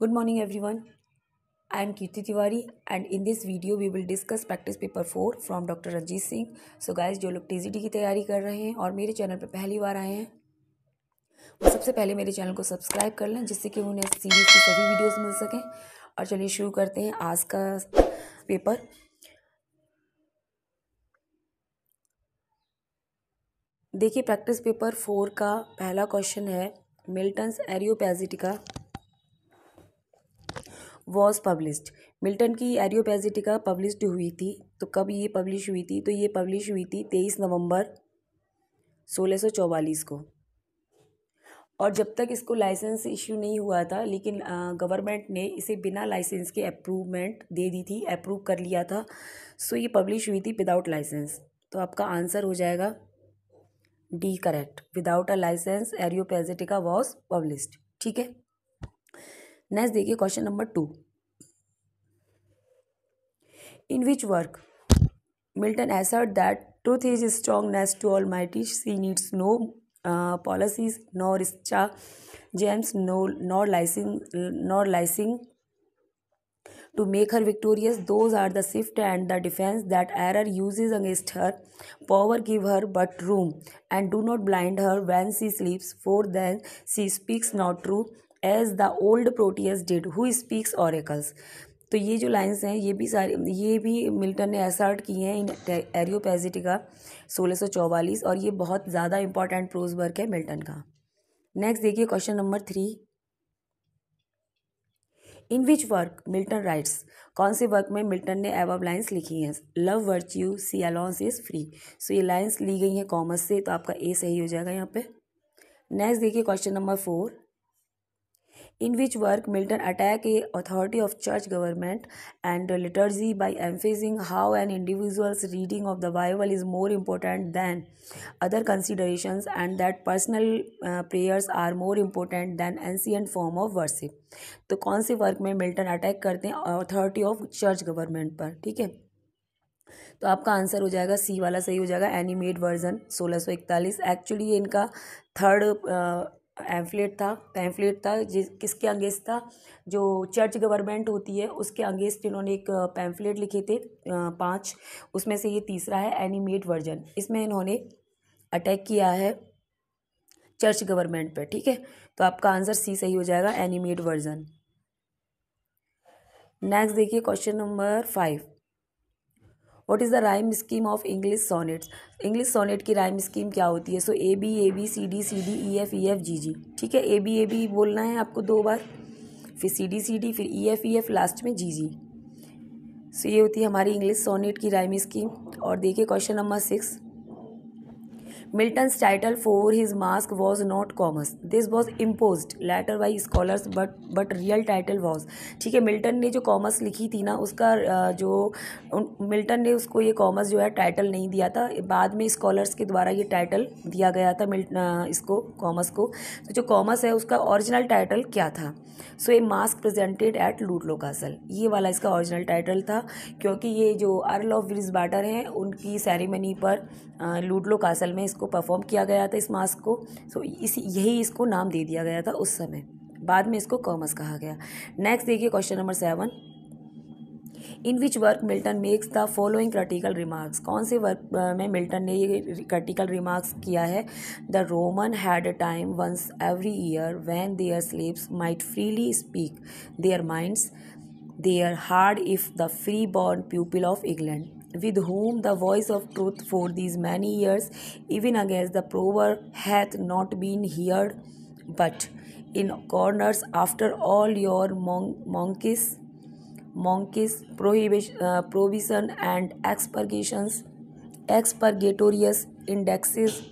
Good morning everyone I am Kirti Tiwari and in this video we will discuss practice paper four from doctor Ranjit Singh so guys जो लोग T की तैयारी कर रहे हैं और मेरे चैनल पर पहली बार आए हैं वो सबसे पहले मेरे चैनल को सब्सक्राइब कर लें जिससे कि उन्हें सीरीज की सभी वीडियोज़ मिल सकें और चलिए शुरू करते हैं आज का पेपर देखिए प्रैक्टिस पेपर फोर का पहला क्वेश्चन है Milton's Areopagitica was published Milton की एरियोपेजिटिका पब्लिश्ड हुई थी तो कब ये पब्लिश हुई थी तो ये पब्लिश हुई थी तेईस नवंबर चौवालीस को और जब तक इसको लाइसेंस इश्यू नहीं हुआ था लेकिन गवर्नमेंट ने इसे बिना लाइसेंस के अप्रूवमेंट दे दी थी अप्रूव कर लिया था सो ये पब्लिश हुई थी विदाउट लाइसेंस तो आपका आंसर हो जाएगा D correct without a licence Areopagitica was published ठीक है नेक्स्ट देखिए question number two in which work Milton assert that truth is strongness to almighty she needs no uh, policies nor star gems no nor licing nor licing to make her victorious those are the shift and the defense that error uses against her power give her but room and do not blind her when she sleeps for then she speaks not true as the old Proteus did who speaks oracles तो ये जो lines हैं ये भी सारी ये भी Milton ने आर्ट किए हैं इन एरियोपेजिटिका सोलह और ये बहुत ज़्यादा इंपॉर्टेंट प्रोज वर्क है मिल्टन का नेक्स्ट देखिए question number three in which work Milton writes कौन से वर्क में मिल्टन ने एवब लाइन्स लिखी हैं love virtue she alone is free so ये लाइन्स ली गई हैं कॉमर्स से तो आपका ए सही हो जाएगा यहाँ पे नेक्स्ट देखिए question number four in which work Milton attack a authority of church government and liturgy by emphasising how an individual's reading of the Bible is more important than other consideration and that personal prayers are more important than ancient form of worship तो कौन से work में Milton attack करते हैं authority of church government पर ठीक है तो आपका आंसर हो जाएगा सी वाला सही हो जाएगा एनिमेट वर्जन सोलह सौ इकतालीस एक्चुअली इनका थर्ड एम्फलेट था पैम्फलेट था जिस किसके अंगेंस्ट था जो चर्च गवर्नमेंट होती है उसके अंगेंस्ट इन्होंने एक पैम्फलेट लिखे थे पांच उसमें से ये तीसरा है एनिमेट वर्जन इसमें इन्होंने अटैक किया है चर्च गवर्नमेंट पर ठीक है तो आपका आंसर सी सही हो जाएगा एनिमेट वर्जन नेक्स्ट देखिए question number five what is the rhyme scheme of English sonnets English sonnet की राइम स्कीम क्या होती है so A B A B C D C D E F E F G G ठीक है ए B A B बोलना है आपको दो बार फिर सी डी सी डी फिर E F E F last में जी जी सो ये होती है हमारी इंग्लिश सोनेट की राइम स्कीम और देखिए question number six Milton's title for his mask was not Comus this was impose later by scholars but but real title was ठीक है मिल्टन ने जो कॉमर्स लिखी थी ना उसका जो मिल्टन ने उसको ये कॉमर्स जो है टाइटल नहीं दिया था बाद में स्कॉलर्स के द्वारा ये टाइटल दिया गया था मिल्ट इसको कॉमर्स को तो जो कॉमर्स है उसका ऑरिजिनल टाइटल क्या था so a mask presented at Ludlow Castle ये वाला इसका ऑरिजिनल टाइटल था क्योंकि ये जो अर्ल ऑफ ब्रिज बाटर हैं उनकी सेरेमनी पर लूटलो कासल में इसको को परफॉर्म किया गया था इस मास्क को सो इसी यही इसको नाम दे दिया गया था उस समय बाद में इसको कॉमर्स कहा गया नेक्स्ट देखिए question number seven in which work Milton makes the following critical remarks कौन से वर्क में मिल्टन ने ये क्रिटिकल रिमार्क्स किया है the Roman had a time once every year when their slaves might freely speak their minds their hard if the free born people of England with whom the voice of truth for these many years, even against the prover, hath not been heard, but in corners after all your mon- monkeys, monkeys, prohibition, uh, prohibition and expurgations, expurgatorious indexes,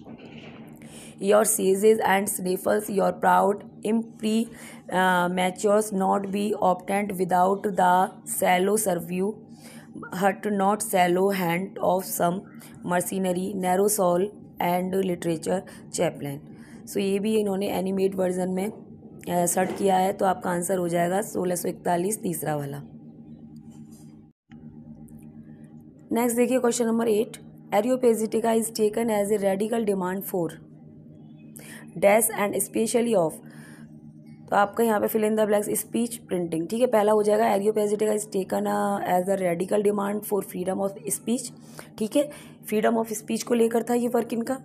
your seizes and sniffles, your proud impre uh, not be obtained without the shallow survey. हट not shallow hand of some mercenary narrow and literature chaplain so ये भी इन्होंने animate version में shirt किया है तो आपका answer हो जाएगा सोलह सौ इकतालीस तीसरा वाला नेक्स्ट देखिए question number eight Areopagitica is taken as a radical demand for dash and especially of तो आपका यहाँ पे fill in the blanks speech printing ठीक है पहला हो जाएगा एरियो का is taken as a radical demand for freedom of speech ठीक है फ्रीडम ऑफ स्पीच को लेकर था ये वर्क इनका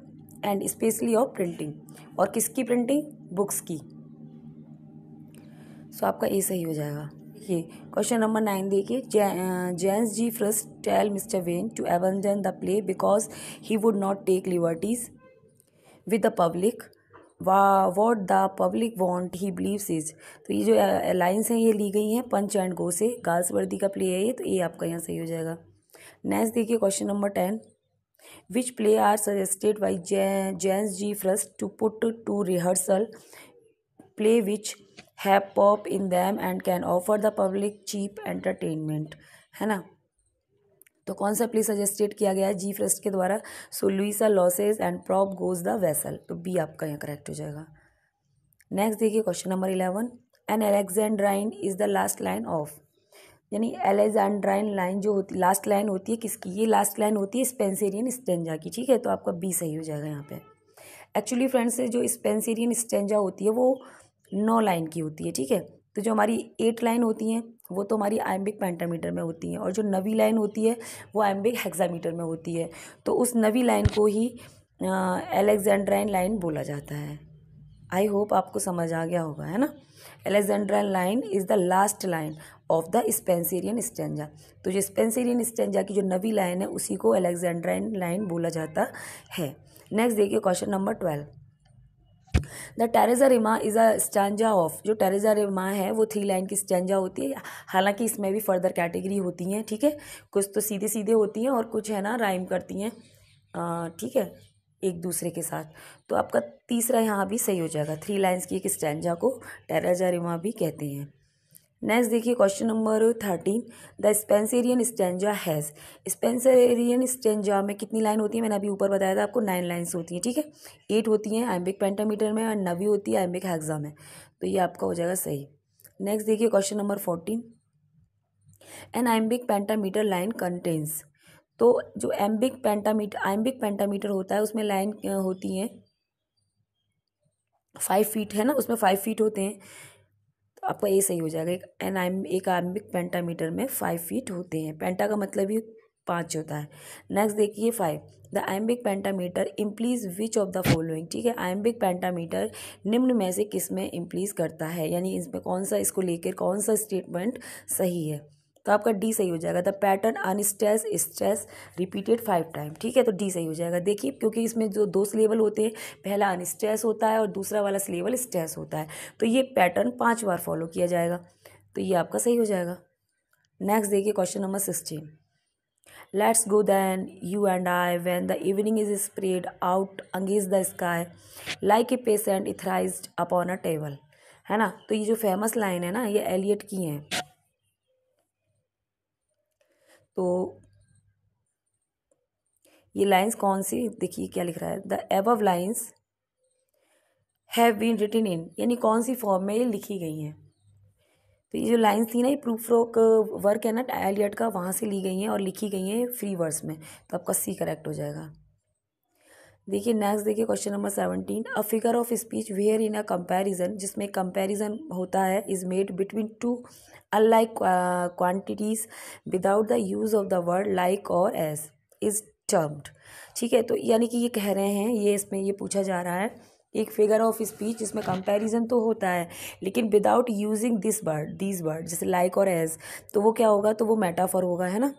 एंड स्पेशली ऑफ प्रिंटिंग और किसकी प्रिंटिंग बुक्स की सो so, आपका ए सही हो जाएगा ये क्वेश्चन नंबर नाइन देखिए James G Frost tell mister Wen to abandon the play because he would not take liberties with the public वा what the public want he believes is तो ये जो लाइन्स हैं ये ली गई हैं पंच एंड गो से गर्ल्स वर्दी का प्ले है ये तो ये आपका यहाँ सही हो जाएगा नेक्स्ट देखिए question number ten which play are suggested by James G Frost to put to rehearsal play which have pop in them and can offer the public cheap entertainment है ना तो कौन सा प्ले सजेस्टेड किया गया है जी Frost के द्वारा so Louisa losses and prop goes the vessel तो बी आपका यहाँ करेक्ट हो जाएगा नेक्स्ट देखिए question number eleven an Alexandrine is the last line of यानी एलेक्जेंड्राइन लाइन जो होती लास्ट लाइन होती है किसकी ये लास्ट लाइन होती है स्पेंसेरियन स्टेंजा की ठीक है तो आपका बी सही हो जाएगा यहाँ पे एक्चुअली फ्रेंड्स जो स्पेंसेरियन स्टेंजा होती है वो नौ लाइन की होती है ठीक है तो जो हमारी एट लाइन होती हैं वो तो हमारी आयम्बिक पेंटामीटर में होती हैं और जो नवी लाइन होती है वो आयम्बिक हेक्सामीटर में होती है तो उस नवी लाइन को ही एलेक्जेंड्राइन लाइन बोला जाता है आई होप आपको समझ आ गया होगा है ना Alexandrine line is the last line of the Spenserian stanza तो जो स्पेंसेरियन स्टेंजा की जो नवी लाइन है उसी को एलेक्जेंड्राइन लाइन बोला जाता है नेक्स्ट देखिए question number twelve the terza rima is a stanza of जो टेरेजा रिमा है वो थ्री लाइन की स्टैंजा होती है हालांकि इसमें भी फर्दर कैटेगरी होती हैं ठीक है थीके? कुछ तो सीधे सीधे होती हैं और कुछ है ना राइम करती हैं ठीक है एक दूसरे के साथ तो आपका तीसरा यहाँ भी सही हो जाएगा थ्री लाइन्स की एक स्टैंजा को टेरेजा रिमा भी कहते हैं नेक्स्ट देखिए question number thirteen the Spenserian stanza has Spenserian stanza में कितनी लाइन होती है मैंने अभी ऊपर बताया था आपको नाइन लाइन्स होती हैं ठीक है एट होती हैं एम्बिक पेंटामीटर में और नवी होती है एम्बिक हैग्जा में तो ये आपका हो जाएगा सही नेक्स्ट देखिए question number fourteen an iambic pentameter line contains तो जो एम्बिक पेंटामीटर एम्बिक पेंटामीटर होता है उसमें लाइन होती है फाइव फीट है ना उसमें फाइव फीट होते हैं तो आपका ए सही हो जाएगा एक एन एक आर्मिक पेंटामीटर में फाइव फीट होते हैं पेंटा का मतलब ही पाँच होता है नेक्स्ट देखिए five the iambic pentameter implies which of the following ठीक है आइम्बिक पेंटामीटर निम्न में से किस में इम्प्लीज करता है यानी इसमें कौन सा इसको लेकर कौन सा स्टेटमेंट सही है तो आपका डी सही हो जाएगा the pattern unstress stress repeated five time ठीक है तो डी सही हो जाएगा देखिए क्योंकि इसमें जो दो सिलेबल होते हैं पहला अनस्ट्रेस होता है और दूसरा वाला सिलेबल स्ट्रेस होता है तो ये पैटर्न पाँच बार फॉलो किया जाएगा तो ये आपका सही हो जाएगा नेक्स्ट देखिए question number sixteen let's go then you and I when the evening is spread out अंगेज the sky like a patient etherised upon a table है ना तो ये जो फेमस लाइन है ना ये एलियट की है तो ये लाइंस कौन सी देखिए क्या लिख रहा है the above lines have been written in यानी कौन सी फॉर्म में ये लिखी गई हैं तो ये जो लाइंस थी ना ये प्रूफ रोक वर्क है ना एलियट का वहाँ से ली गई हैं और लिखी गई हैं फ्री वर्स में तो आपका सी करेक्ट हो जाएगा देखिए नेक्स्ट देखिए question number seventeen a figure of speech wherein a comparison जिसमें कंपैरिजन होता है is made between two unlike quantities without the use of the word like और एज इज टर्म्ड ठीक है तो यानी कि ये कह रहे हैं ये इसमें ये पूछा जा रहा है एक फिगर ऑफ स्पीच जिसमें कंपैरिजन तो होता है लेकिन without using this word this word जैसे लाइक और एज तो वो क्या होगा तो वो मेटाफर होगा है ना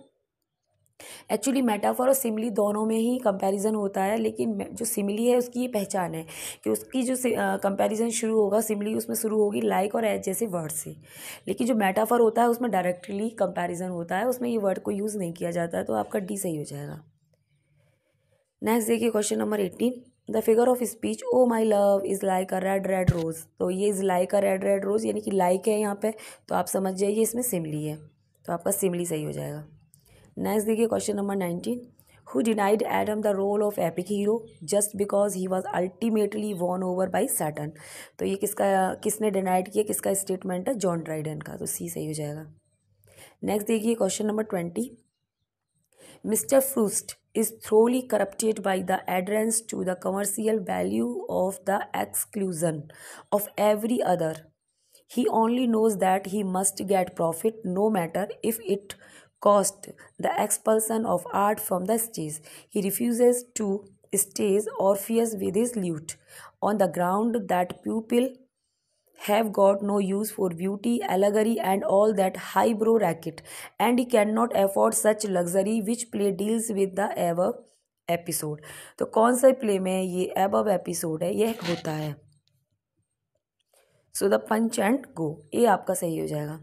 एक्चुअली मेटाफर और सिमली दोनों में ही कंपैरिजन होता है लेकिन जो सिमली है उसकी ये पहचान है कि उसकी जो कंपैरिजन शुरू होगा सिमली उसमें शुरू होगी लाइक और एज जैसे वर्ड से लेकिन जो मेटाफर होता है उसमें डायरेक्टली कंपैरिजन होता है उसमें ये वर्ड को यूज़ नहीं किया जाता है तो आपका डी सही हो जाएगा नेक्स्ट देखिए question number eighteen the figure of speech O my love is like a red red rose तो ये is like a red red rose यानी कि लाइक है यहाँ पर तो आप समझ जाइए इसमें सिमली है तो आपका सिमली सही हो जाएगा नेक्स्ट देखिए question number nineteen who denied Adam the role of epic hero just because he was ultimately won over by Satan तो ये किसका किसने डिनाइड किया किसका स्टेटमेंट है जॉन ड्राइडन का तो सी सही हो जाएगा नेक्स्ट देखिए question number twenty mister Frost is thoroughly corrupted by the adherence to the commercial value of the exclusion of every other he only knows that he must get profit no matter if it caused the expulsion of art from the stage. He refuses to stays Orpheus with his lute on the ground that pupil have got no use for beauty, allegory, and all that highbrow racket, and he cannot afford such luxury which play deals with the above episode तो कौन सा play में ये एबब episode है ये होता है so the punch and go ये आपका सही हो जाएगा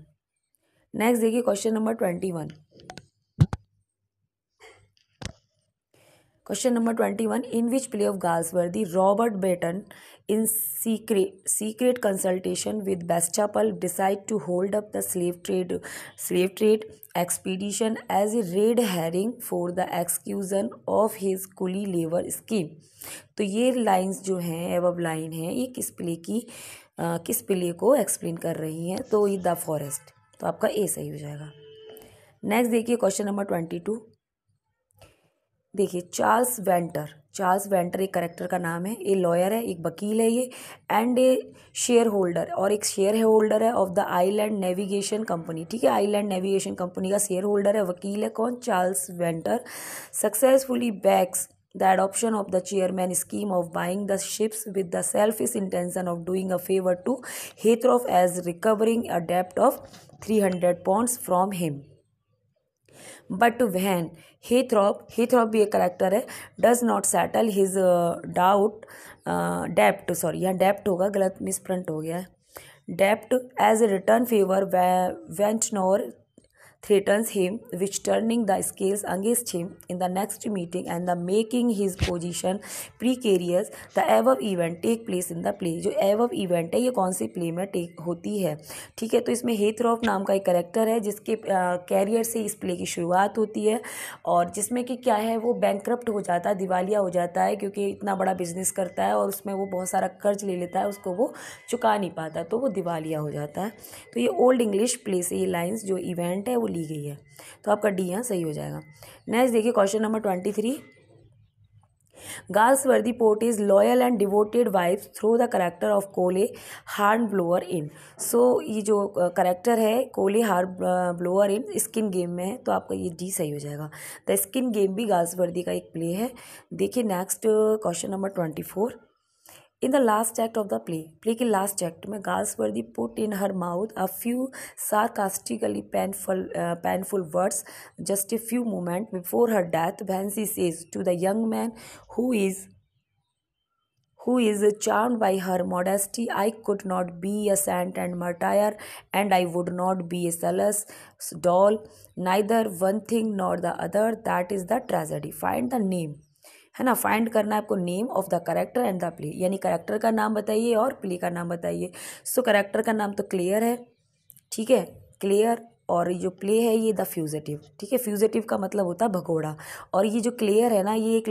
नेक्स्ट देखिए question number twenty one question number twenty one in which play of Galsworthy Robert Baton in secret secret consultation with Bestaple decide to hold up the slave trade slave trade expedition as a red herring for the execution of his coolie लेवर scheme तो ये lines जो हैं एव line है ये किस play की आ, किस प्ले को एक्सप्लेन कर रही हैं तो ये द फॉरेस्ट तो आपका ए सही हो जाएगा नेक्स्ट देखिए क्वेश्चन नंबर ट्वेंटी टू देखिए चार्ल्स वेंटर चार्ल्स वेंटर एक करेक्टर का नाम है ये लॉयर है एक वकील है ये एंड ए शेयर होल्डर और एक शेयर होल्डर है of the island navigation company ठीक है आइलैंड नेविगेशन कंपनी का शेयर होल्डर है वकील है कौन Charles Ventnor successfully backs the adoption of the chairman scheme of buying the ships with the selfish intention of doing a favour to Heythorp as recovering अडेप्ट of three hundred points from him but when Heythorp Heythorp भी एक character है does not settle his doubt डेप्ट sorry यहाँ डेप्ट होगा गलत misprint हो गया है डेप्ट as a return favour Ventnor threatens him, which turning the scales against him in the next meeting and the making his position precarious. The above event take place in the play. जो above event है ये कौन सी play में take होती है ठीक है तो इसमें हेथ्रॉफ नाम का एक करेक्टर है जिसके कैरियर से इस प्ले की शुरुआत होती है और जिसमें कि क्या है वो बैंक्रप्ट हो जाता है दिवालिया हो जाता है क्योंकि इतना बड़ा बिजनेस करता है और उसमें वो बहुत सारा कर्ज ले लेता है उसको वो चुका नहीं पाता तो वो दिवालिया हो जाता है तो ये ओल्ड इंग्लिश प्ले से ये लाइन्स जो इवेंट है वो वो ली गई है तो आपका डी यहाँ सही हो जाएगा नेक्स्ट देखिए question number twenty three worthy port is loyal and devoted wife through the character of Cole Hornblower in so ये जो करेक्टर है कोले हार ब्लोअर इन स्किन गेम में है तो आपका ये डी सही हो जाएगा द स्किन गेम भी वर्दी का एक प्ले है देखिए next question number twenty four In the last act of the play, play last act में Galsworthy put in her mouth a few sarcastically painful, uh, painful words just a few moments before her death. Vancy says to the young man who is who is charmed by her modesty, I could not be a saint and martyr, and I would not be a zealous doll, neither one thing nor the other. That is the tragedy. Find the name है ना find करना है आपको name of the character and the play यानी character का नाम बताइए और प्ले का नाम बताइए सो करेक्टर का नाम तो क्लियर है ठीक है क्लियर और जो प्ले है ये द फ्यूजेटिव ठीक है फ्यूजेटिव का मतलब होता है भगोड़ा और ये जो क्लियर है ना ये एक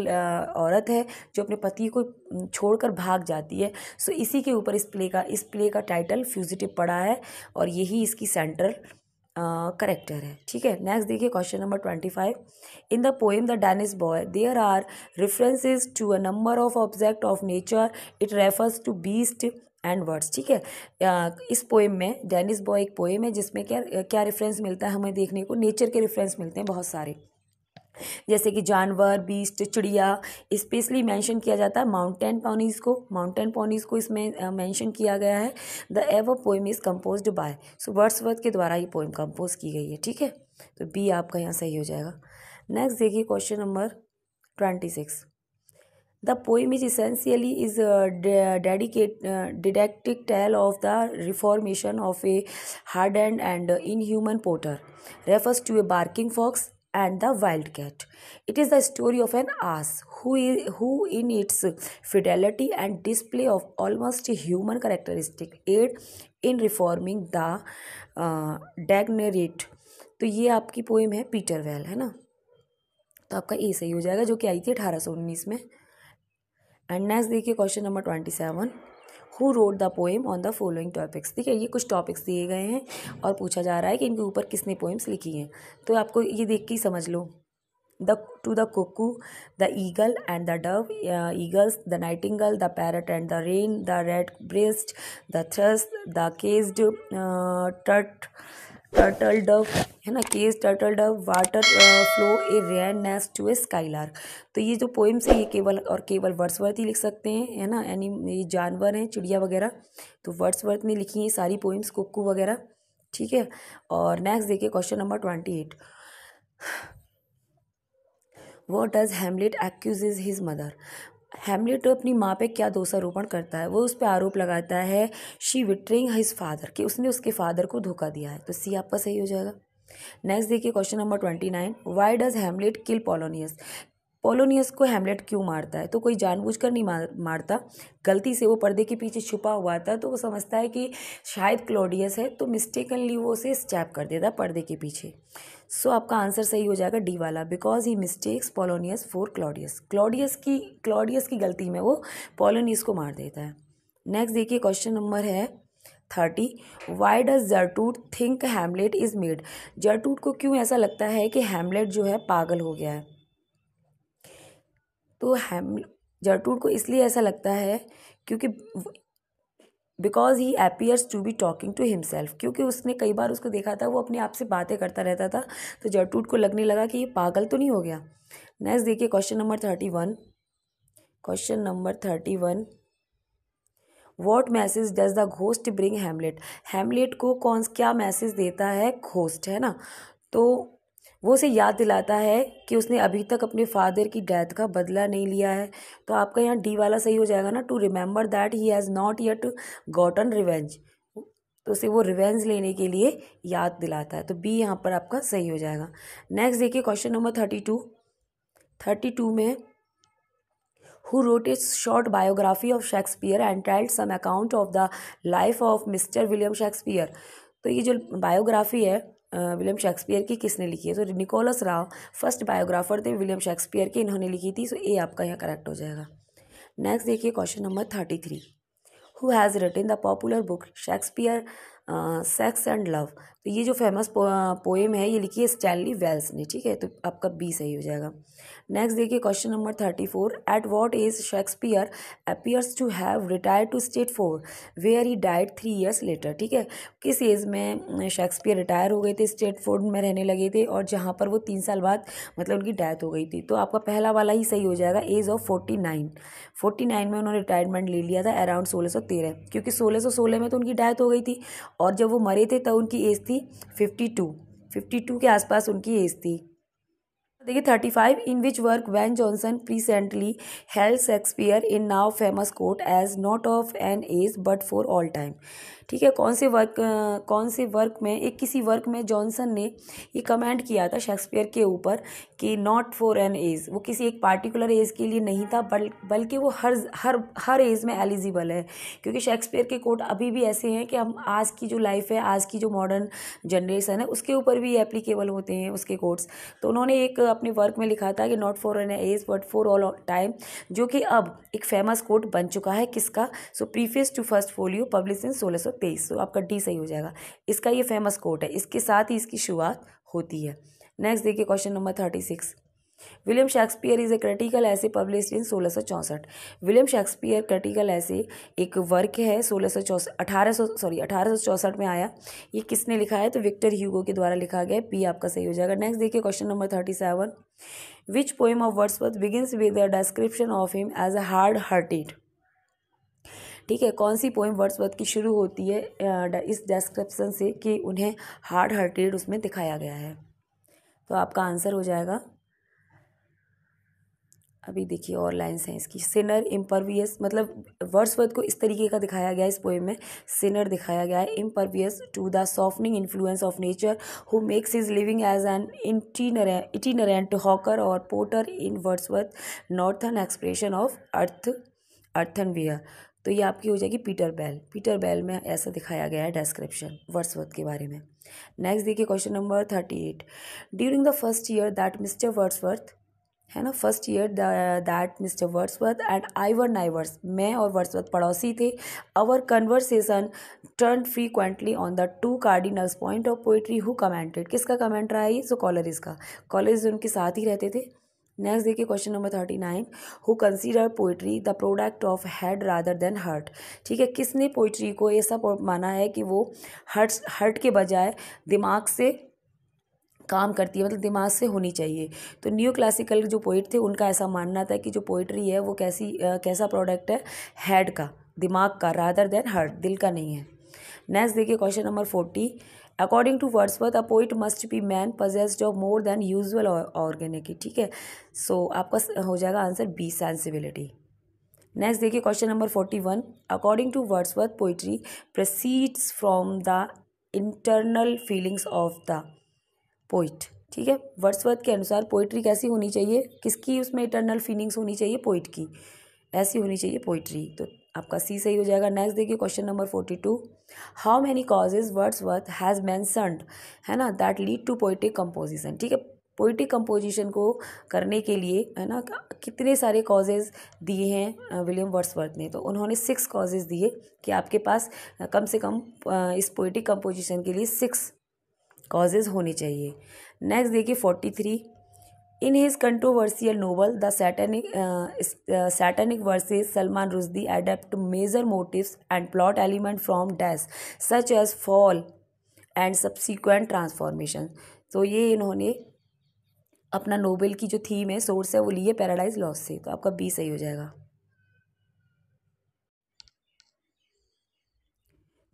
औरत है जो अपने पति को छोड़कर भाग जाती है सो इसी के ऊपर इस प्ले का इस प्ले का टाइटल फ्यूजेटिव पड़ा है और यही इसकी सेंट्रल करेक्टर है ठीक है नेक्स्ट देखिए question number twenty five in the poem the Danish boy there are references to a number of object of nature it refers to beast and words ठीक है इस पोएम में डैनिस बॉय एक poem है जिसमें क्या क्या रेफरेंस मिलता है हमें देखने को नेचर के रेफरेंस मिलते हैं बहुत सारे जैसे कि जानवर बीस्ट चिड़िया स्पेशली मेंशन किया जाता है माउंटेन पॉनीज को माउंटेन पॉनीज को इसमें मेंशन किया गया है द एव poem is compose by so Wordsworth के द्वारा ये पोइम कंपोज की गई है ठीक है तो बी आपका यहाँ सही हो जाएगा नेक्स्ट देखिए question number twenty six the poem is essentially is dedicate didactic tale of the reformation of a hard and and inhuman potter refers to a barking fox and the Wildcat. It is the story of an ass who, is, who in its fidelity and display of almost human characteristic aid in reforming the uh, degenerate. तो ये आपकी poem है Peter well है ना तो आपका ए सही हो जाएगा जो कि आई थी अठारह सौ उन्नीस में एंड नेक्स्ट देखिए question number twenty seven who wrote the poem on the following topics ठीक है ये कुछ टॉपिक्स दिए गए हैं और पूछा जा रहा है कि इनके ऊपर किसने पोएम्स लिखी हैं तो आपको ये देख के ही समझ लो the to the cuckoo the eagle and the dove eagles the nightingale the parrot and the wren the redbreast the thrush the caged टट टर्टल डव है ना caged turtle dove water fowl a red nest to a skylark तो ये जो poems है ये केवल और केवल वर्ड्सवर्थ ही लिख सकते हैं है ना यानी ये जानवर हैं चिड़िया वगैरह तो वर्ड्सवर्थ ने लिखी हैं सारी पोइम्स कुकू वगैरह ठीक है और नेक्स्ट देखिए question number twenty eight what does Hamlet accuse his mother Hamlet तो अपनी माँ पे क्या दोषारोपण करता है वो उस पर आरोप लगाता है शी विटरिंग हिज फादर कि उसने उसके फादर को धोखा दिया है तो सी आपका सही हो जाएगा नेक्स्ट देखिए question number twenty nine why does Hamlet kill Polonius Polonius को हेमलेट क्यों मारता है तो कोई जानबूझकर नहीं मार, मारता गलती से वो पर्दे के पीछे छुपा हुआ था तो वो समझता है कि शायद क्लोडियस है तो मिस्टेकनली वो उसे स्टैप कर देता पर्दे के पीछे सो आपका आंसर सही हो जाएगा डी वाला because he mistakes Polonius for Claudius Claudius की क्लॉडियस की गलती में वो पोलोनियस को मार देता है नेक्स्ट देखिए क्वेश्चन नंबर है thirty why does Gertrude think Hamlet is mad Gertrude को क्यों ऐसा लगता है कि हैमलेट जो है पागल हो गया है तो हैम जरटूट को इसलिए ऐसा लगता है क्योंकि because he appears to be talking to himself क्योंकि उसने कई बार उसको देखा था वो अपने आप से बातें करता रहता था तो जटूट को लगने लगा कि ये पागल तो नहीं हो गया नेक्स्ट देखिए question number thirty one question number thirty one what message does the ghost bring Hamlet Hamlet को कौन क्या मैसेज देता है घोस्ट है ना तो वो उसे याद दिलाता है कि उसने अभी तक अपने फादर की डेथ का बदला नहीं लिया है तो आपका यहाँ डी वाला सही हो जाएगा ना to remember that he has not yet gotten revenge तो उसे वो रिवेंज लेने के लिए याद दिलाता है तो बी यहाँ पर आपका सही हो जाएगा नेक्स्ट देखिए question number thirty two thirty two में who wrote his short biography of Shakespeare and titled some account of the life of mister William Shakespeare तो ये जो बायोग्राफी है विलियम शेक्सपियर की किसने लिखी है तो निकोलस राव फर्स्ट बायोग्राफर थे विलियम शेक्सपियर की इन्होंने लिखी थी सो ए आपका यहाँ करेक्ट हो जाएगा नेक्स्ट देखिए question number thirty three who has written the popular book Shakespeare sex and love तो ये जो फेमस पो, पोएम है ये लिखी है स्टैनली वेल्स ने ठीक है तो आपका बी सही हो जाएगा नेक्स्ट देखिए question number thirty four at what age Shakespeare appears to have retired to Stratford where he died three years later ठीक है किस एज में शेक्सपियर रिटायर हो गए थे स्टेट फोर्ड में रहने लगे थे और जहाँ पर वो तीन साल बाद मतलब उनकी डेथ हो गई थी तो आपका पहला वाला ही सही हो जाएगा age of forty nine forty nine में उन्होंने रिटायरमेंट ले लिया था अराउंड सोलह सौ तेरह क्योंकि सोलह सौ सोलह में तो उनकी डेथ हो गई थी और जब वो मरे थे तब तो उनकी एज थी फिफ्टी टू फिफ्टी टू के आसपास उनकी एज थी देखिए thirty five in which work Ben Jonson presciently held Shakespeare in now famous quote as not of an age but for all time ठीक है कौन से वर्क कौन से वर्क में एक किसी वर्क में जॉनसन ने ये कमेंट किया था शेक्सपियर के ऊपर कि नॉट फॉर एन एज वो किसी एक पार्टिकुलर एज के लिए नहीं था बल बल्कि वो हर हर हर एज में एलिजिबल है क्योंकि शेक्सपियर के कोट अभी भी ऐसे हैं कि हम आज की जो लाइफ है आज की जो मॉडर्न जनरेशन है उसके ऊपर भी एप्लीकेबल होते हैं उसके कोट्स तो उन्होंने एक अपने वर्क में लिखा था कि not for an age but for all time जो कि अब एक फेमस कोट बन चुका है किसका so preface to first folio publish in सोलह सौ तेईस सौ तो आपका डी सही हो जाएगा इसका ये फेमस कोट है इसके साथ ही इसकी शुरुआत होती है नेक्स्ट देखिए question number thirty six William Shakespeare is a critical essay publish in सोलह सौ चौंसठ विलियम शेक्सपियर क्रिटिकल ऐसे एक वर्क है सोलह सौ चौसठ अठारह सौ सॉरी अठारह सौ चौंसठ में आया ये किसने लिखा है तो विक्टर ह्यूगो के द्वारा लिखा गया पी आपका सही हो जाएगा नेक्स्ट देखिए question number thirty seven which poem of Wordsworth begins with the description of him as a hard hearted ठीक है कौन सी पोएम वर्ड्सवर्थ की शुरू होती है इस डेस्क्रिप्सन से कि उन्हें हार्ड हार्टेड उसमें दिखाया गया है तो आपका आंसर हो जाएगा अभी देखिए और लाइन्स हैं इसकी सिनर इम्परवियस मतलब वर्ड्सवर्थ को इस तरीके का दिखाया गया है इस पोएम में सिनर दिखाया गया है impervious to the softening influence of nature who makes his living as an to hawker और potter in Wordsworth northern expression of earth earthen ware तो ये आपकी हो जाएगी पीटर बैल पीटर बैल में ऐसा दिखाया गया है डेस्क्रिप्शन वर्ड्सवर्थ के बारे में नेक्स्ट देखिए question number thirty eight during the first year that mister Wordsworth है ना first year that mister Wordsworth and I were neighbours मैं और वर्ड्सवर्थ पड़ोसी थे our conversation turn frequently on the two cardinals point of poetry who commented किसका comment रहा है ये सो कॉलर का कॉलर उनके साथ ही रहते थे नेक्स्ट देखिए question number thirty nine who consider poetry the product of head rather than heart ठीक है किसने पोइट्री को ऐसा माना है कि वो हर्ट हर्ट के बजाय दिमाग से काम करती है मतलब दिमाग से होनी चाहिए तो न्यू क्लासिकल जो पोइट थे उनका ऐसा मानना था कि जो पोइट्री है वो कैसी आ, कैसा प्रोडक्ट है हेड का दिमाग का रादर देन हर्ट दिल का नहीं है नेक्स्ट देखिए question number forty according to Wordsworth a poet must be man possessed of more than usual organic ठीक है सो आपका हो जाएगा आंसर बी सेंसिबिलिटी नेक्स्ट देखिए question number forty one according to Wordsworth poetry proceeds from the internal feelings of the poet ठीक है Wordsworth के अनुसार पोइट्री कैसी होनी चाहिए किसकी उसमें इंटरनल फीलिंग्स होनी चाहिए पोइट की ऐसी होनी चाहिए पोइट्री तो आपका सी सही हो जाएगा नेक्स्ट देखिए question number forty two how many causes Wordsworth has mentioned है ना that lead to poetic composition ठीक है पोइटिक कम्पोजिशन को करने के लिए है ना कितने सारे कॉजेज़ दिए हैं विलियम वर्ड्सवर्थ ने तो उन्होंने सिक्स कॉजेज़ दिए कि आपके पास कम से कम इस पोइटिक कम्पोजिशन के लिए सिक्स कॉजेज़ होने चाहिए नेक्स्ट देखिए forty three in his controversial novel the satanic satanic verses Salman Rushdie adapt major motive and plot element from डैस such as fall and subsequent transformation तो ये इन्होंने अपना नोबेल की जो थीम है सोर्स है वो लिए पैराडाइज लॉस से तो आपका बी सही हो जाएगा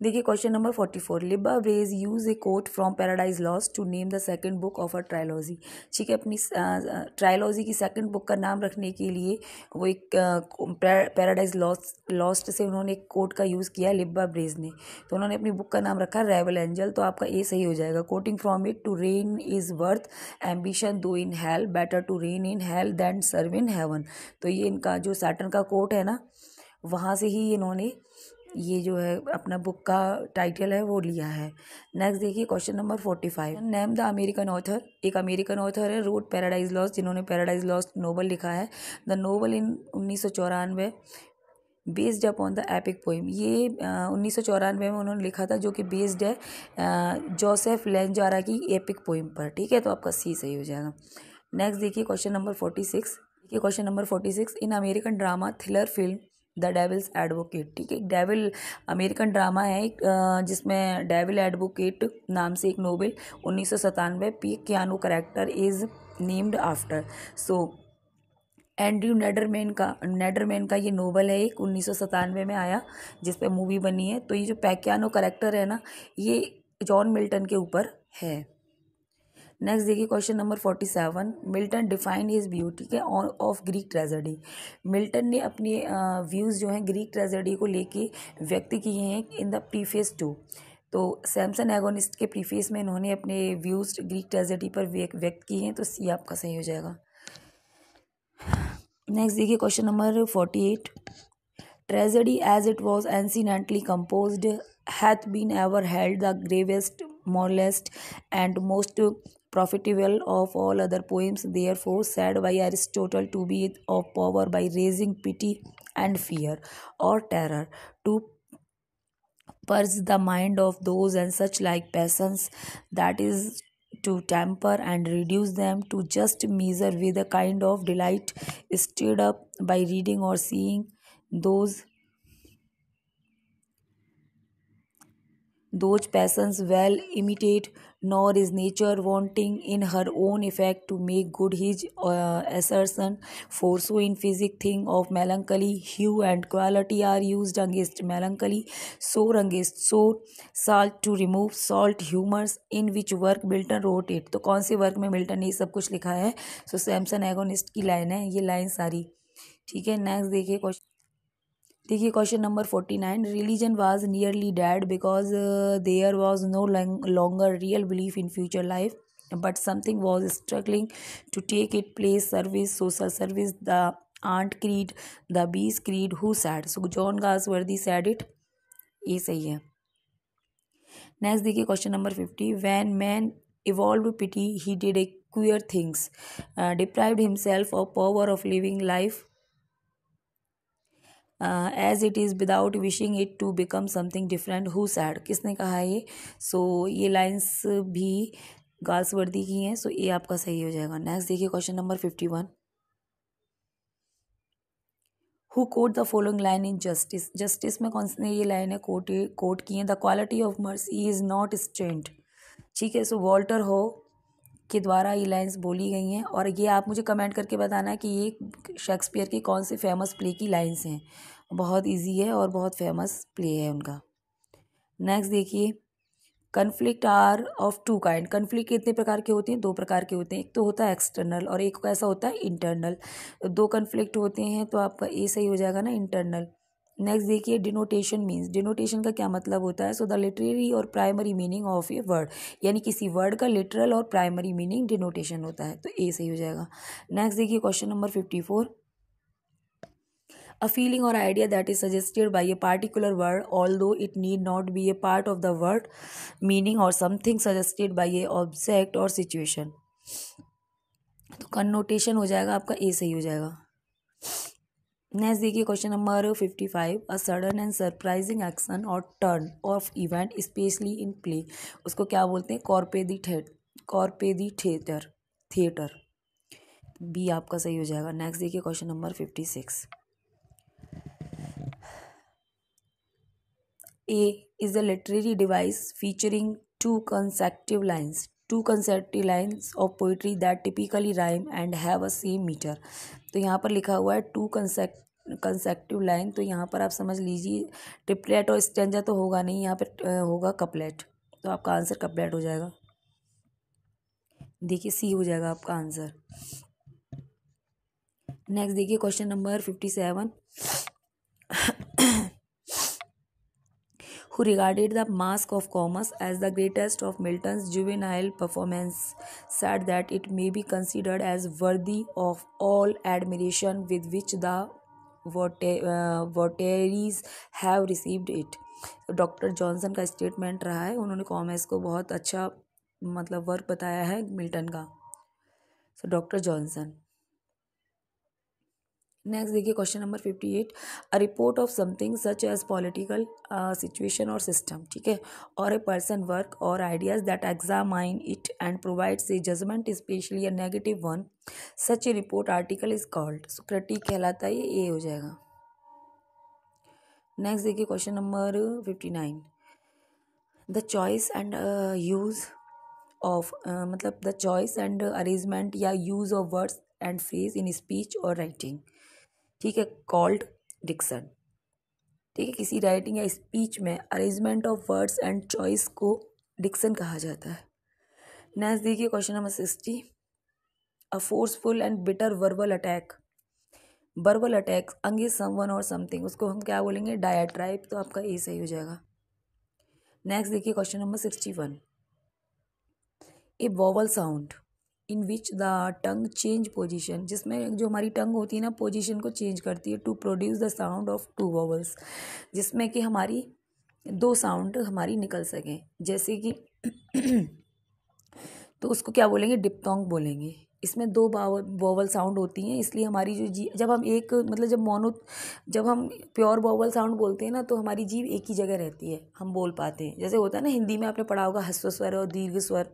देखिए question number forty four Libba Bray uses a quote from paradise lost to name the second book of a trilogy ठीक है अपनी ट्रायलॉजी की सेकंड बुक का नाम रखने के लिए वो एक पैराडाइज लॉस लॉस्ट से उन्होंने एक कोट का यूज़ किया लिब्बा ब्रेज ने तो उन्होंने अपनी बुक का नाम रखा रेवल एंजल तो आपका ए सही हो जाएगा quoting from it to reign is worth ambition though in hell better to reign in hell than serve in heaven तो ये इनका जो सैटन का कोट है ना वहाँ से ही इन्होंने ये जो है अपना बुक का टाइटल है वो लिया है नेक्स्ट देखिए question number forty five name the American author एक अमेरिकन ऑथर है रूट पैराडाइज लॉस्ट जिन्होंने पैराडाइज लॉस्ट नोबल लिखा है द नोबल इन उन्नीस सौ चौरानवे based upon the epic poem ये उन्नीस सौ चौरानवे में उन्होंने लिखा था जो कि बेस्ड है जोसेफ लेंजारा की एपिक पोइम पर ठीक है तो आपका सी सही हो जाएगा नेक्स्ट देखिए क्वेश्चन नंबर फोर्टी सिक्स देखिए question number forty six in American drama thriller film the devil's advocate ठीक है एक डेविल अमेरिकन ड्रामा है एक जिसमें डेविल एडवोकेट नाम से एक नोवेल उन्नीस सौ सतानवे पी क्यानो character is named after so Andrew Neiderman का नेडरमैन का ये नोबल है एक उन्नीस सौ सतानवे में आया जिस मूवी बनी है तो ये जो पैक्यानो करेक्टर है ना ये जॉन मिल्टन के ऊपर है नेक्स्ट देखिए question number forty seven Milton defined his beauty के ऑफ ग्रीक ट्रेजेडी मिल्टन ने अपने व्यूज़ जो हैं ग्रीक ट्रेजेडी को लेके व्यक्त किए हैं इन द प्रीफेस टू तो सैमसन एगोनिस्ट के प्रीफेस में इन्होंने अपने व्यूज़ ग्रीक ट्रेजेडी पर व्यक्त किए हैं तो सी आपका सही हो जाएगा नेक्स्ट देखिए question number forty eight tragedy as it was anciently composed hath been ever held the gravest moralest and most profitable of all other poems, therefore said by Aristotle to be of power by raising pity and fear or terror to purge the mind of those and such like passions that is to temper and reduce them to just measure with a kind of delight stirred up by reading or seeing those those passions well imitate nor is nature wanting in her own effect to make good his uh, assertion for so in physic thing of melancholy hue and quality are used against melancholy sore against so salt to remove salt humors in which work milton wrote it to kaun se work mein milton ne sab kuch likha hai so samson agonist ki line hai ye line sari theek hai next dekhiye question देखिए question number forty nine religion was nearly dead because there was no longer real belief in future life but something was struggling to take its place service social service the aunt creed the bees creed who said so john gasworthy said it ये सही है next देखिए question number fifty one man evolve pity he did a queer things deprived himself of power of living life as it is without wishing it to become something different who said किसने कहा ये सो so, ये lines भी गाल्स वर्दी की हैं सो so ये आपका सही हो जाएगा नेक्स्ट देखिए question number fifty one who quote the following line in justice justice में कौन ने ये है कोट कोट की हैं the quality of mercy is not strained ठीक है सो वॉल्टर हो के द्वारा ये लाइन्स बोली गई हैं और ये आप मुझे कमेंट करके बताना है कि ये शेक्सपियर की कौन से फेमस प्ले की लाइन्स हैं बहुत ईजी है और बहुत फेमस प्ले है उनका नेक्स्ट देखिए conflict are of two kind conflict कितने प्रकार के होते हैं दो प्रकार के होते हैं एक तो होता है एक्सटर्नल और एक ऐसा होता है इंटरनल दो कन्फ्लिक्ट होते हैं तो आपका ए सही हो जाएगा ना इंटरनल नेक्स्ट देखिए डिनोटेशन मीन्स डिनोटेशन का क्या मतलब होता है so the literary or primary meaning of a word यानी किसी वर्ड का लिटरल और प्राइमरी मीनिंग डिनोटेशन होता है तो ए सही हो जाएगा नेक्स्ट देखिए question number fifty four a feeling or idea that is suggested by a particular word although it need not be a part of the word meaning or something suggested by a object or situation तो कन्नोटेशन हो जाएगा आपका ए सही हो जाएगा next देखिए question number fifty five a sudden and surprising action or turn of event specially in play उसको क्या बोलते हैं coup de coup de theatre theatre B आपका सही हो जाएगा नेक्स्ट देखिए question number fifty six a is a literary device featuring two consecutive lines two consecutive lines of poetry that typically rhyme and have a same metre तो यहाँ पर लिखा हुआ है टू कंसेक्ट कंसेक्टिव लाइन तो यहाँ पर आप समझ लीजिए ट्रिपलेट और स्टेंजा तो होगा नहीं यहाँ पर होगा कपलेट तो आपका आंसर कपलेट हो जाएगा देखिए सी हो जाएगा आपका आंसर नेक्स्ट देखिए question number fifty seven who regarded the Mask of Commerce as the greatest of Milton's juvenile performances, said that it may be considered as worthy of all admiration with which the votaries have received it doctor Johnson का statement रहा है उन्होंने commerce को बहुत अच्छा मतलब work बताया है मिल्टन का सो डॉक्टर जॉनसन नेक्स्ट देखिए question number fifty eight a report of something such as political situation or system ठीक है or a person work or ideas that examine it and provides a judgement specially a negative one such a report article is called so critique कहलाता है ये A हो जाएगा next देखिए question number fifty nine the choice and use of मतलब the choice and arrangement या use of words and phrase in speech or writing ठीक है कॉल्ड डिक्सन ठीक है किसी राइटिंग या स्पीच में arrangement of words and choice को डिक्सन कहा जाता है नेक्स्ट देखिए question number sixty a forceful and bitter verbal attack verbal attack अंगे समवन और समथिंग उसको हम क्या बोलेंगे डायाट्राइब तो आपका ए सही हो जाएगा नेक्स्ट देखिए question number sixty one a vowel sound in which the tongue change position जिसमें जो हमारी टंग होती है ना पोजिशन को चेंज करती है to produce the sound of two vowels जिसमें कि हमारी दो साउंड हमारी निकल सकें जैसे कि तो उसको क्या बोलेंगे डिपटोंग बोलेंगे इसमें दो बॉवल साउंड होती हैं इसलिए हमारी जो जी जब हम एक मतलब जब मोनो जब हम प्योर बॉवल साउंड बोलते हैं ना तो हमारी जीव एक ही जगह रहती है हम बोल पाते हैं जैसे होता है ना हिंदी में आपने पढ़ा होगा हस्व स्वर और दीर्घ स्वर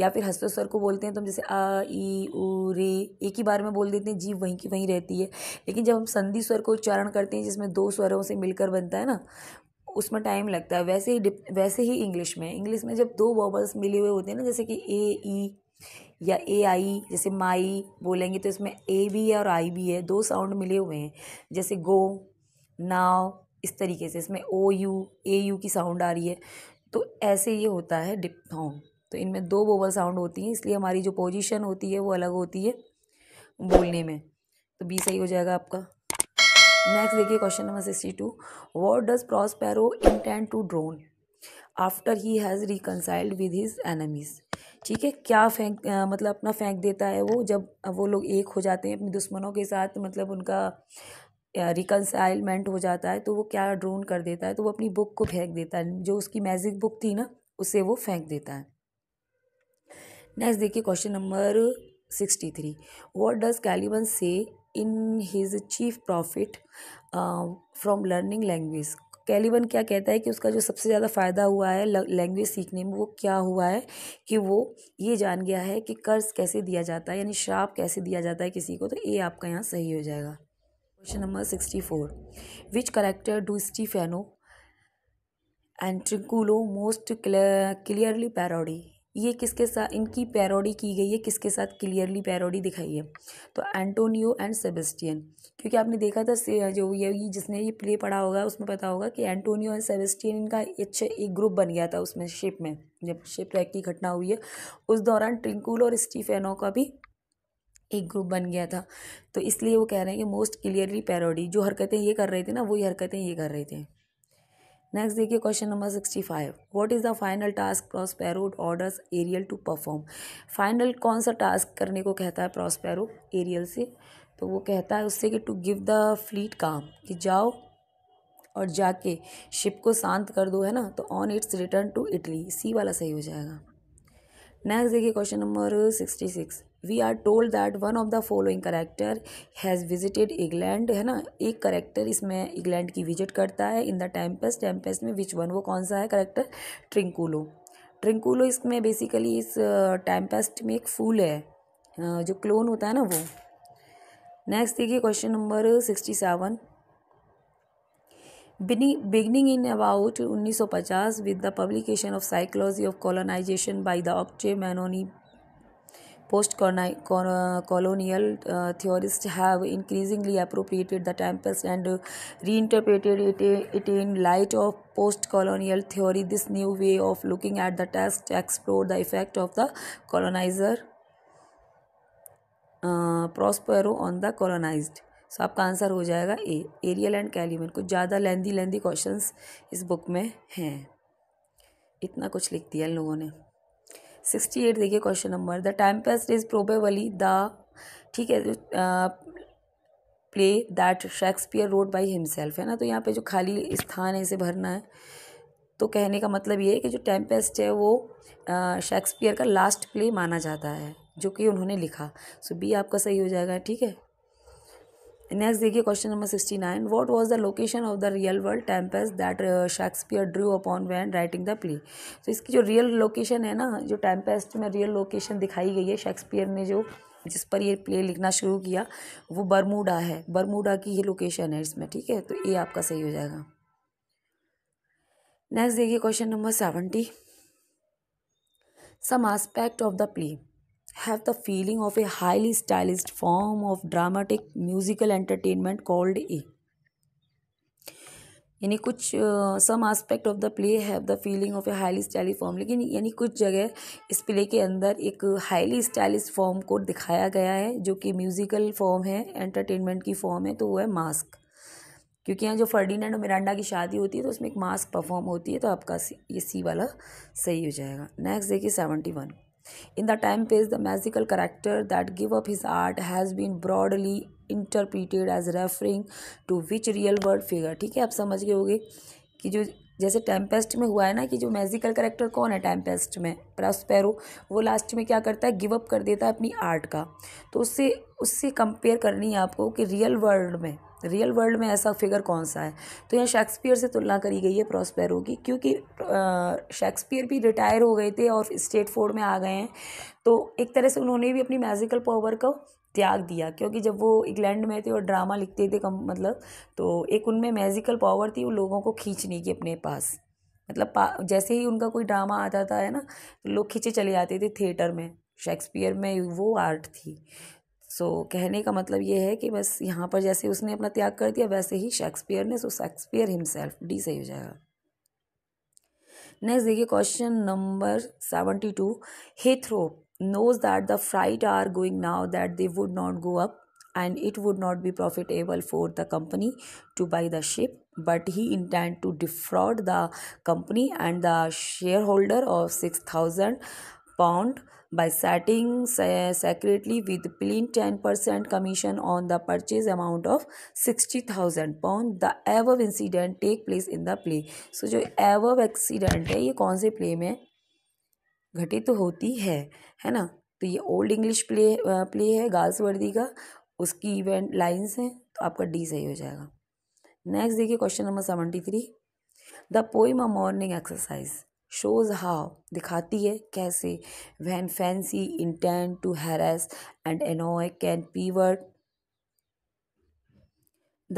या फिर हस्त स्वर को बोलते हैं तो हम जैसे आ ई उ रे एक ही बार में बोल देते हैं जीव वहीं की वहीं रहती है लेकिन जब हम संधि स्वर को उच्चारण करते हैं जिसमें दो स्वरों से मिलकर बनता है ना उसमें टाइम लगता है वैसे ही वैसे ही इंग्लिश में इंग्लिश में जब दो वॉबल्स मिले हुए होते हैं ना जैसे कि ए ई या ए आई जैसे माई बोलेंगे तो इसमें ए भी है और आई भी है दो साउंड मिले हुए हैं जैसे गो नाव इस तरीके से इसमें ओ यू ए यू की साउंड आ रही है तो ऐसे ये होता है डिप्थोंग तो इनमें दो वोवल साउंड होती हैं इसलिए हमारी जो पोजिशन होती है वो अलग होती है बोलने में तो बी सही हो जाएगा आपका नेक्स्ट देखिए question number sixty two what does intend to drown after he has reconciled with his enemies ठीक है क्या फेंक आ, मतलब अपना फेंक देता है वो जब वो लोग एक हो जाते हैं अपने दुश्मनों के साथ मतलब उनका रिकनसाइलमेंट हो जाता है तो वो क्या ड्रोन कर देता है तो वो अपनी बुक को फेंक देता है जो उसकी मैजिक बुक थी ना उसे वो फेंक देता है नेक्स्ट देखिए question number sixty three what does Caliban say in his chief profit from learning language Caliban क्या कहता है कि उसका जो सबसे ज़्यादा फ़ायदा हुआ है लैंग्वेज सीखने में वो क्या हुआ है कि वो ये जान गया है कि कर्ज कैसे दिया जाता है यानी श्राप कैसे दिया जाता है किसी को तो ये आपका यहाँ सही हो जाएगा question number sixty four which character do Stephano and Trinculo most clearly parody ये किसके साथ इनकी पैरोडी की गई है किसके साथ क्लियरली पैरोडी दिखाई है तो एंटोनियो एंड सेबेस्टियन क्योंकि आपने देखा था जो ये जिसने ये प्ले पढ़ा होगा उसमें पता होगा कि एंटोनियो एंड सेबेस्टियन इनका अच्छा एक ग्रुप बन गया था उसमें शिप में जब शिप रैक की घटना हुई है उस दौरान ट्रिंकुल और स्टीफेनो का भी एक ग्रुप बन गया था तो इसलिए वो कह रहे हैं कि मोस्ट क्लियरली पैरोडी जो हरकतें ये कर रहे थे ना वही हरकतें ये कर रहे थे नेक्स्ट देखिए question number sixty five what is the final task Prospero orders Ariel to perform final कौन सा टास्क करने को कहता है प्रॉस्पेरो एरियल से तो वो कहता है उससे कि टू गिव द फ्लीट काम कि जाओ और जाके शिप को शांत कर दो है ना तो on its return to Italy C वाला सही हो जाएगा नेक्स्ट देखिए question number sixty six we are told that one of the following character has visited England है ना एक करेक्टर इसमें इंग्लैंड की विजिट करता है इन द टेम्पेस्ट टेम्पेस्ट में विच वन वो कौन सा है करेक्टर ट्रिंकुलो ट्रिंकुलो इसमें बेसिकली इस टेम्पेस्ट uh, में एक फूल है uh, जो क्लोन होता है ना वो नेक्स्ट देखिए question number sixty seven about उन्नीस सौ 1950 with the publication of psychology of colonization by the Octave Mannoni Post colonial uh, theorists have increasingly appropriated the tempest and uh, reinterpreted it, it in light of post colonial theory. This new way of looking at the task explored the effect of the colonizer uh, Prospero on the colonized. So so, आपका answer हो जाएगा ए aerial and कैलीमन कुछ ज़्यादा लेंदी लेंदी questions इस book में हैं इतना कुछ लिख दिया इन लोगों ने सिक्सटी एट देखिए question number the Tempest is probably the ठीक है play that Shakespeare wrote by himself है ना तो यहाँ पे जो खाली स्थान है इसे भरना है तो कहने का मतलब ये है कि जो टेम्पेस्ट है वो शेक्सपियर का लास्ट प्ले माना जाता है जो कि उन्होंने लिखा सो बी आपका सही हो जाएगा ठीक है नेक्स्ट देखिए question number sixty nine what was the location of the real world temples that Shakespeare drew upon when writing the play तो इसकी जो रियल लोकेशन है ना जो टेम्पेस्ट में रियल लोकेशन दिखाई गई है शेक्सपियर ने जो जिस पर ये प्ले लिखना शुरू किया वो बरमूडा है बरमूडा की ही लोकेशन है इसमें ठीक है तो ये आपका सही हो जाएगा नेक्स्ट देखिए question number seventy some aspect of the play have the feeling of a highly stylised form of dramatic musical entertainment called a यानी कुछ some aspect of the play have the feeling of a highly stylish form लेकिन यानी कुछ जगह इस play के अंदर एक हाईली स्टाइलिश फॉर्म को दिखाया गया है जो कि म्यूजिकल फॉर्म है एंटरटेनमेंट की फॉर्म है तो वो है मास्क क्योंकि यहाँ जो फर्डीनेंड और मिरांडा की शादी होती है तो उसमें एक मास्क परफॉर्म होती है तो आपका ये सी वाला सही हो जाएगा नेक्स्ट देखिए seventy one in the Tempest the magical character that give up his art has been broadly interpreted as referring to which real world figure ठीक है आप समझ गए होगे कि जो जैसे टेम्पेस्ट में हुआ है ना कि जो मैजिकल करेक्टर कौन है टेम्पेस्ट में प्रॉस्पेरो वो लास्ट में क्या करता है गिव अप कर देता है अपनी आर्ट का तो उससे उससे कंपेयर करनी है आपको कि रियल वर्ल्ड में रियल वर्ल्ड में ऐसा फिगर कौन सा है तो यहाँ शेक्सपियर से तुलना करी गई है प्रॉस्पेरो की क्योंकि शेक्सपियर भी रिटायर हो गए थे और स्टेट फोर्ड में आ गए हैं तो एक तरह से उन्होंने भी अपनी मैजिकल पावर को त्याग दिया क्योंकि जब वो इंग्लैंड में थे और ड्रामा लिखते थे कम मतलब तो एक उनमें मैजिकल पावर थी वो लोगों को खींचने की अपने पास मतलब जैसे ही उनका कोई ड्रामा आता था है ना तो लोग खींचे चले जाते थे थिएटर में शेक्सपियर में वो आर्ट थी सो so, कहने का मतलब ये है कि बस यहाँ पर जैसे उसने अपना त्याग कर दिया वैसे ही शेक्सपियर ने सो शेक्सपियर हिमसेल्फ डी सही हो जाएगा नेक्स्ट देखिए question number seventy two he throw knows that the freight are going now that they would not go up and it would not be profitable for the company to buy the ship but he intend to defraud the company and the share holder of six thousand pound by setting secretly with plain 10% commission on the purchase amount of 60000 pound the above incident take place in the play so jo above accident hai ye kaun se play mein ghatit hoti hai hai na to ye old english play play play है गाल्स ka uski event lines lines to aapka d sahi ho jayega next dekhiye question number 73 the poem a morning exercise shows how दिखाती है कैसे when fancy intent to harass and annoy can pivot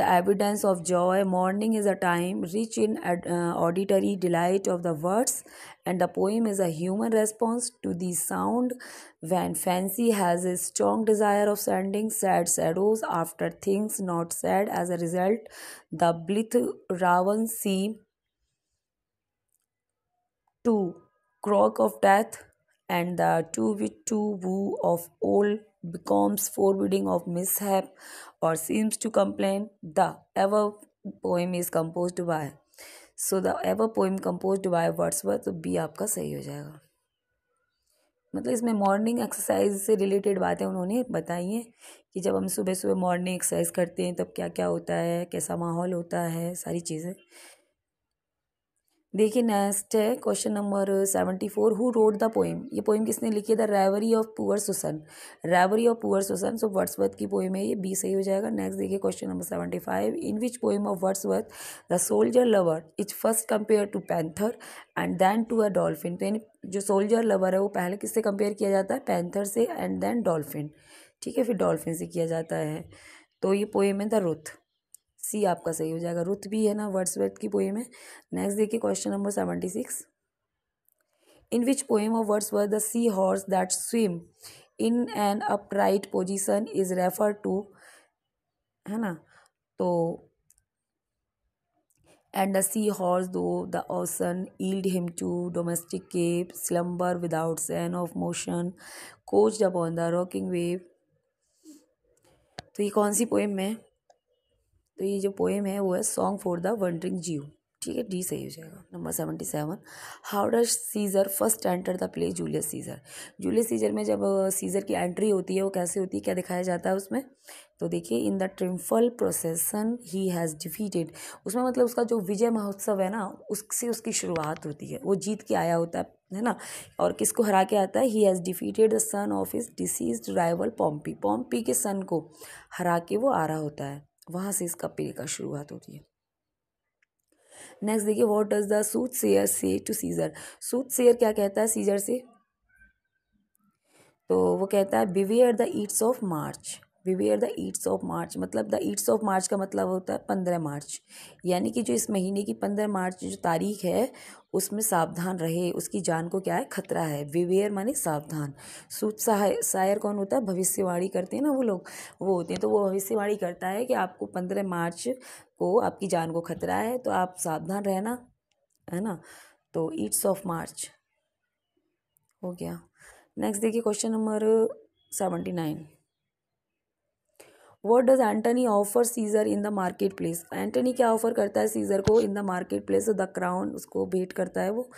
the evidence of joy morning is a time rich in ad, uh, auditory delight of the words and the poem is a human response to the sound when fancy has a strong desire of sending sad shadows after things not said as a result the blith raven see two Croak of death and the two with two woo of old becomes forbidding of mishap or seems to complain. The ever poem is composed by. So the ever poem composed by Wordsworth तो B आपका सही हो जाएगा मतलब इसमें morning exercise से related बातें उन्होंने बताई हैं कि जब हम सुबह सुबह मॉर्निंग एक्सरसाइज करते हैं तब क्या क्या होता है कैसा माहौल होता है सारी चीज़ें देखिए नेक्स्ट है question number seventy four who wrote the poem ये पोइम किसने लिखी है the reverie of poor Susan reverie of poor Susan so Wordsworth की पोइम है ये बी सही हो जाएगा नेक्स्ट देखिए question number seventy five in which poem of Wordsworth the soldier lover is first compare to panther and then to a dolphin तो यानी जो सोल्जर लवर है वो पहले किससे कंपेयर किया जाता है पैंथर से एंड देन डॉल्फिन ठीक है फिर डॉल्फिन से किया जाता है तो ये पोइम है द रुथ सी आपका सही हो जाएगा रुत भी है ना वर्ड्स वर्थ की पोएम है नेक्स्ट देखिए question number seventy six in which poem of Wordsworth the sea horse that swim in an upright position is refer to है ना तो and the sea horse though the ocean yield him to domestic keep slumber without sign of motion couch upon the rocking wave तो ये कौन सी poem में तो ये जो पोएम है वो है सॉन्ग फॉर द वंडरिंग जीव ठीक है डी सही हो जाएगा number seventy seven how does Caesar first enter the play Julius Caesar Julius Caesar में जब सीज़र की एंट्री होती है वो कैसे होती है क्या दिखाया जाता है उसमें तो देखिए in the triumphal procession he has defeated उसमें मतलब उसका जो विजय महोत्सव है ना उससे उसकी शुरुआत होती है वो जीत के आया होता है है ना और किसको हरा के आता है he has defeated the son of his deceased rival Pompey Pompey के सन को हरा के वो आ रहा होता है वहाँ से इसका पे का शुरुआत होती है नेक्स्ट देखिए what does the soothsayer say to Caesar soothsayer क्या कहता है सीजर से तो वो कहता है beware the Ides of March beware the Ides of March मतलब द ईट्स ऑफ मार्च का मतलब होता है पंद्रह मार्च यानी कि जो इस महीने की पंद्रह मार्च जो तारीख है उसमें सावधान रहे उसकी जान को क्या है खतरा है विवेयर माने सावधान सूत सहाय शायर कौन होता है भविष्यवाणी करते हैं ना वो लोग वो होते हैं तो वो भविष्यवाणी करता है कि आपको पंद्रह मार्च को आपकी जान को खतरा है तो आप सावधान रहना है ना तो ईट्स ऑफ मार्च हो गया नेक्स्ट देखिए question number seventy nine what does Antony offer Caesar in the market place Antony क्या ऑफर करता है सीजर को in the market place the crown उसको भेंट करता है वो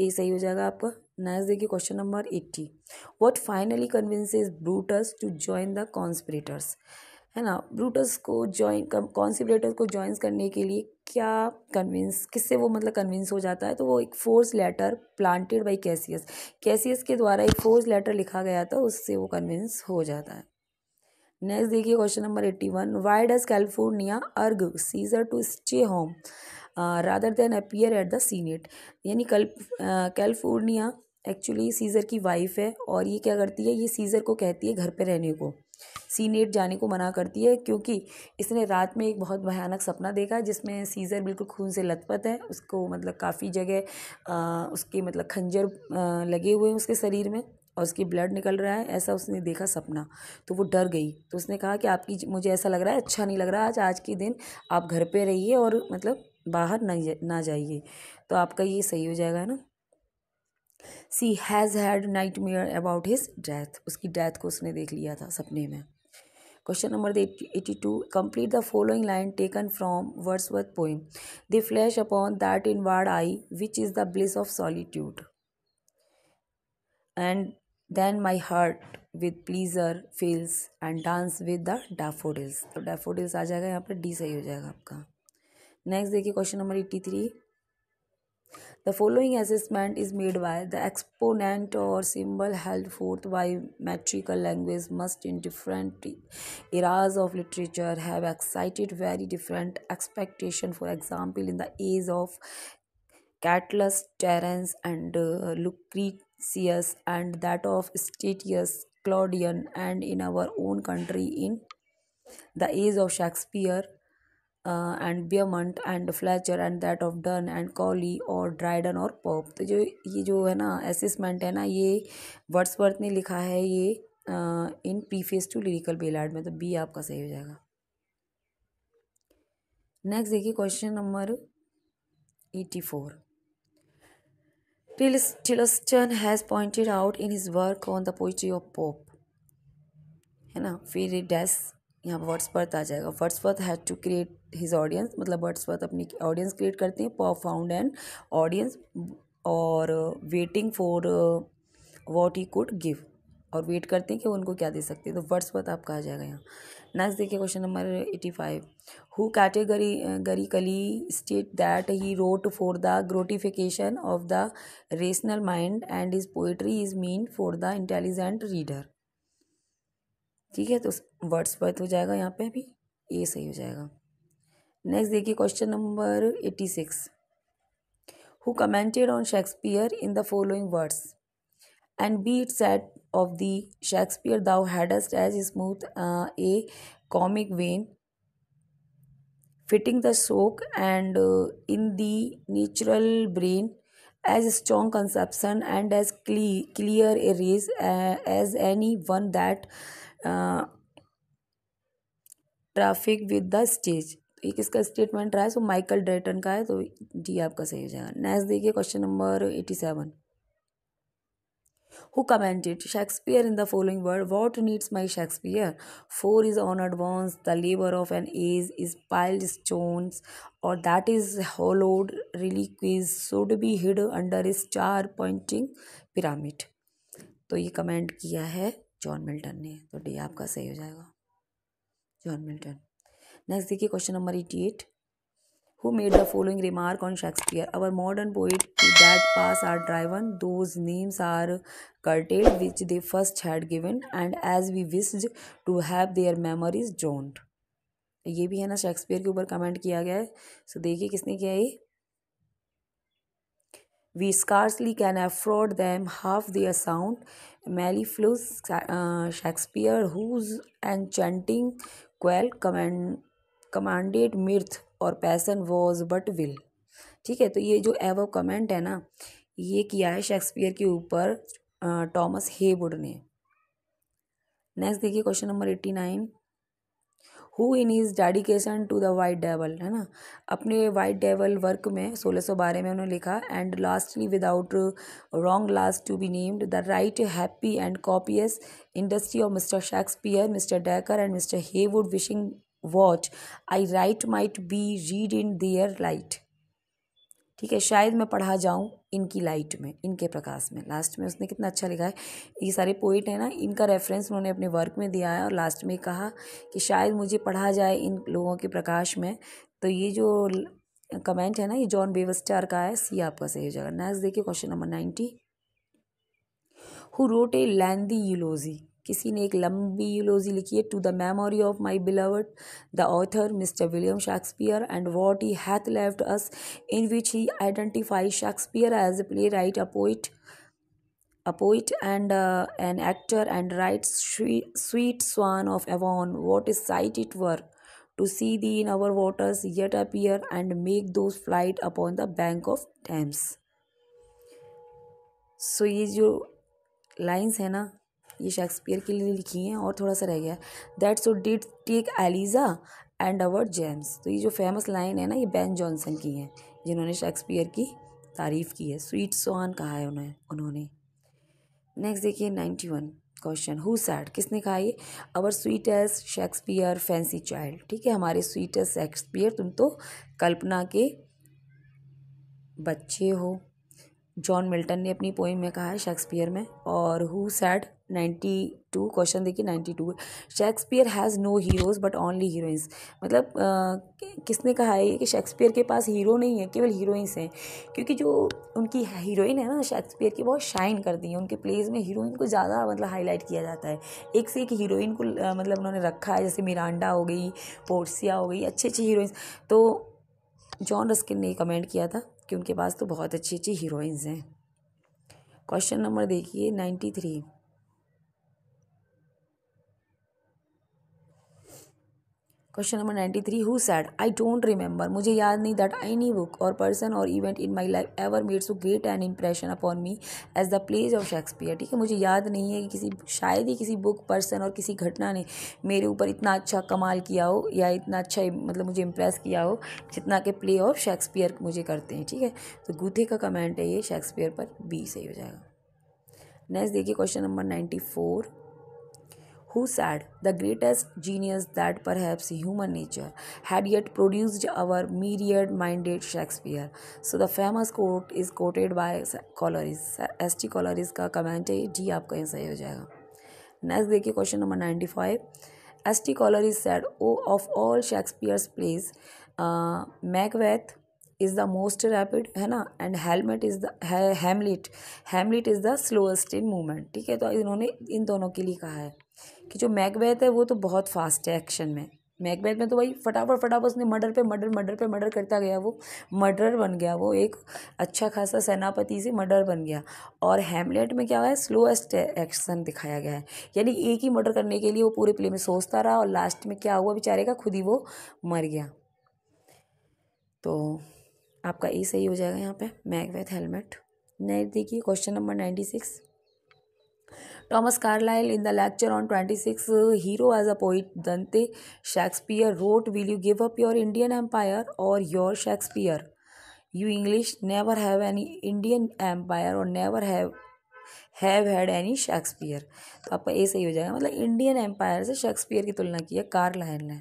ए सही हो जाएगा आपका नेक्स्ट देखिए question number eighty what finally convinces Brutus to join the conspirators है ना ब्रूटस को ज्वाइन कॉन्सिपरेटर्स को ज्वाइन करने के लिए क्या कन्विंस किससे वो मतलब कन्विंस हो जाता है तो वो एक force letter planted by Cassius Cassius के द्वारा एक फोर्स लेटर लिखा गया था उससे वो कन्विंस हो जाता है नेक्स्ट देखिए question number eighty one why does Calpurnia urge Caesar to stay home rather than appear at the senate यानी कल कैलिफोर्निया एक्चुअली सीज़र की वाइफ है और ये क्या करती है ये सीज़र को कहती है घर पे रहने को सीनेट जाने को मना करती है क्योंकि इसने रात में एक बहुत भयानक सपना देखा जिसमें सीज़र बिल्कुल खून से लथपथ है उसको मतलब काफ़ी जगह uh, उसके मतलब खंजर uh, लगे हुए हैं उसके शरीर में और उसकी ब्लड निकल रहा है ऐसा उसने देखा सपना तो वो डर गई तो उसने कहा कि आपकी मुझे ऐसा लग रहा है अच्छा नहीं लग रहा आज आज के दिन आप घर पे रहिए और मतलब बाहर ना ना जाइए तो आपका ये सही हो जाएगा ना she has had nightmare about his death उसकी डेथ को उसने देख लिया था सपने में question number eighty two complete the following line taken from Wordsworth poem the flash upon that inward eye which is the bliss of solitude and Then my heart with pleaser feels and dance with the daffodils. तो daffodils आ जाएगा यहाँ पर सही हो जाएगा आपका Next देखिए question number eighty three The following assessment is made by the exponent or symbol held forth by metrical language must in different eras of literature have excited very different expectation. For example, in the age of Catullus, Terence, and uh, Lucretius Cassius and that of Statius Claudian and in our own country in the age of Shakespeare uh, and Beaumont and Fletcher and that of Dunn and Cowley और Dryden और Pope तो जो ये जो है ना assessment है ना ये वर्ड्सवर्थ ने लिखा है ये in preface to lyrical ballad में तो बी आपका सही हो जाएगा नेक्स्ट देखिए question number eighty four Tillotson has pointed out in his work on the poetry of Pope है ना फिर डैस यहाँ वर्ड्सवर्थ आ जाएगा Wordsworth has to create his audience मतलब वर्ड्सवर्थ अपनी ऑडियंस क्रिएट करते हैं पॉप फाउंड एंड ऑडियंस और waiting for what he could give और वेट करते हैं कि उनको क्या दे सकते हैं तो वर्ड्स वर्थ आपका आ जाएगा यहाँ नेक्स्ट देखिए question number eighty five who categorically state that he wrote for the gratification of the rational mind and is poetry is mean for the intelligent reader ठीक है तो वर्ड्स बर्थ हो जाएगा यहाँ पे भी ये सही हो जाएगा नेक्स्ट देखिए question number eighty six who commented on Shakespeare in the following words and be it set of the Shakespeare thou hadst as smooth uh, a comic vein, fitting the soak and uh, in the natural brain as a strong conception and as clear, clear a race uh, as any one that uh, traffic with the stage एक इसका statement रहा है so Michael ड्रेटन का है तो जी आपका सही हो जाएगा नेक्स्ट देखिए question number eighty seven who commented Shakespeare in the following word What needs my Shakespeare? For is honored once, the labor of an age is piled stones, or that is hollowed reliquies should be hid under a star pointing pyramid. तो ये comment किया है John Milton ने तो D आपका सही हो जाएगा जॉन मिल्टन नेक्स्ट देखिए question number eighty eight who made the following remark on Shakespeare our modern poet that pass are driven those names are curtailed which they first had given and as we wish to have their memories joined ये भी है ना Shakespeare के ऊपर comment किया गया है सो देखिए किसने किया ये we scarcely can afford them half their sound mellifluous Shakespeare whose and enchanting quill command commanded mirth और पैसन वॉज बट विल ठीक है तो ये जो एव कमेंट है ना ये किया है शेक्सपियर के ऊपर टॉमस हेवुड ने नेक्स्ट देखिए question number eighty nine who in his dedication to the white devil है ना अपने वाइट डेवल वर्क में सोलह सौ बारह में उन्होंने लिखा and lastly without wrong last to be named the right happy and copious industry of Mister Shakespeare Mister Dekker and Mister Heywood wishing what I write might be read in their light ठीक है शायद मैं पढ़ा जाऊँ इनकी light में इनके प्रकाश में लास्ट में उसने कितना अच्छा लिखा है ये सारे पोइट हैं ना इनका रेफरेंस उन्होंने अपने वर्क में दिया है और लास्ट में कहा कि शायद मुझे पढ़ा जाए इन लोगों के प्रकाश में तो ये जो कमेंट है ना ये जॉन बेवस्टार का है सी आपका सही हो जाएगा नेक्स्ट देखिए question number ninety who wrote a lengthy eulogy किसी ने एक लंबी यूलोजी लिखी है to the memory of my beloved the author Mister William Shakespeare and what he hath left us in which he identify Shakespeare as a playwright a poet a poet and an actor and right sweet swan of Avon what is sight it were to see thee in our waters yet appear and make those flight upon the bank of Thames so ये जो lines है ना ये Shakespeare के लिए लिखी हैं और थोड़ा सा रह गया that so did take Eliza and our James तो ये जो फेमस लाइन है ना ये बैन जॉनसन की है जिन्होंने शेक्सपियर की तारीफ़ की है स्वीट सोहान कहा है उन्हें उन्होंने नेक्स्ट देखिए ninety one question who said किसने कहा ये our sweetest Shakespeare fancy child ठीक है हमारे स्वीटेस्ट शेक्सपियर तुम तो कल्पना के बच्चे हो जॉन मिल्टन ने अपनी पोइम में कहा है शेक्सपियर में और who said ninety two question देखिए ninety two Shakespeare has no heroes but only heroines मतलब आ, किसने कहा है ये कि शेक्सपियर के पास हीरो नहीं है केवल हीरोइंस हैं क्योंकि जो उनकी हीरोइन है ना शेक्सपियर की बहुत शाइन करती है उनके प्लेज में हीरोइन को ज़्यादा मतलब हाईलाइट किया जाता है एक से एक हीरोइन को आ, मतलब उन्होंने रखा है जैसे मिरांडा हो गई पोर्सिया हो गई अच्छी अच्छी हीरोइंस तो जॉन रस्किन ने कमेंट किया था कि उनके पास तो बहुत अच्छी अच्छी हीरोइंस हैं क्वेश्चन नंबर देखिए ninety three question number ninety three who said I don't remember मुझे याद नहीं दैट एनी बुक और पर्सन और event in my life ever made a great and impression upon me as the plays of Shakespeare ठीक है मुझे याद नहीं है कि किसी शायद ही किसी बुक पर्सन और किसी घटना ने मेरे ऊपर इतना अच्छा कमाल किया हो या इतना अच्छा मतलब मुझे इम्प्रेस किया हो जितना के प्ले ऑफ शेक्सपियर मुझे करते हैं ठीक है तो गूथे का कमेंट है ये शेक्सपियर पर बी सही हो जाएगा नेक्स्ट देखिए question number ninety four who said, The greatest genius that perhaps human nature had yet produced our myriad minded Shakespeare so the famous quote is quoted by Coleridge S T Coleridge का comment है जी आपका ये सही हो जाएगा next देखिए question number ninety five S T Coleridge said oh of all Shakespeare's plays Macbeth is the most rapid है ना एंड हेलमेट is the हैमलिट Hamlet is the slowest in movement ठीक है तो इन्होंने इन दोनों के लिए कहा है कि जो मैकबैथ है वो तो बहुत फास्ट है एक्शन में मैकबैथ में तो भाई फटाफट फटाफट उसने मर्डर पे मर्डर मर्डर पे मर्डर करता गया वो मर्डर बन गया वो एक अच्छा खासा सेनापति से मर्डर बन गया और हेमलेट में क्या है स्लोएस्ट एक्शन दिखाया गया है यानी एक ही मर्डर करने के लिए वो पूरे प्ले में सोचता रहा और लास्ट में क्या हुआ बेचारे का खुद ही वो मर गया तो आपका ये सही हो जाएगा यहाँ पर मैकबैथ हेलमेट नहीं देखिए question number ninety six Thomas Carlyle, in the lecture on 26 Hero as a Poet, Dante Shakespeare wrote, Will you give up your Indian empire or your Shakespeare? You English never have any Indian empire or never have have had any shakespeare तो आपका ए सही हो जाएगा मतलब indian empire से shakespeare की तुलना की है carlyle लाइन ने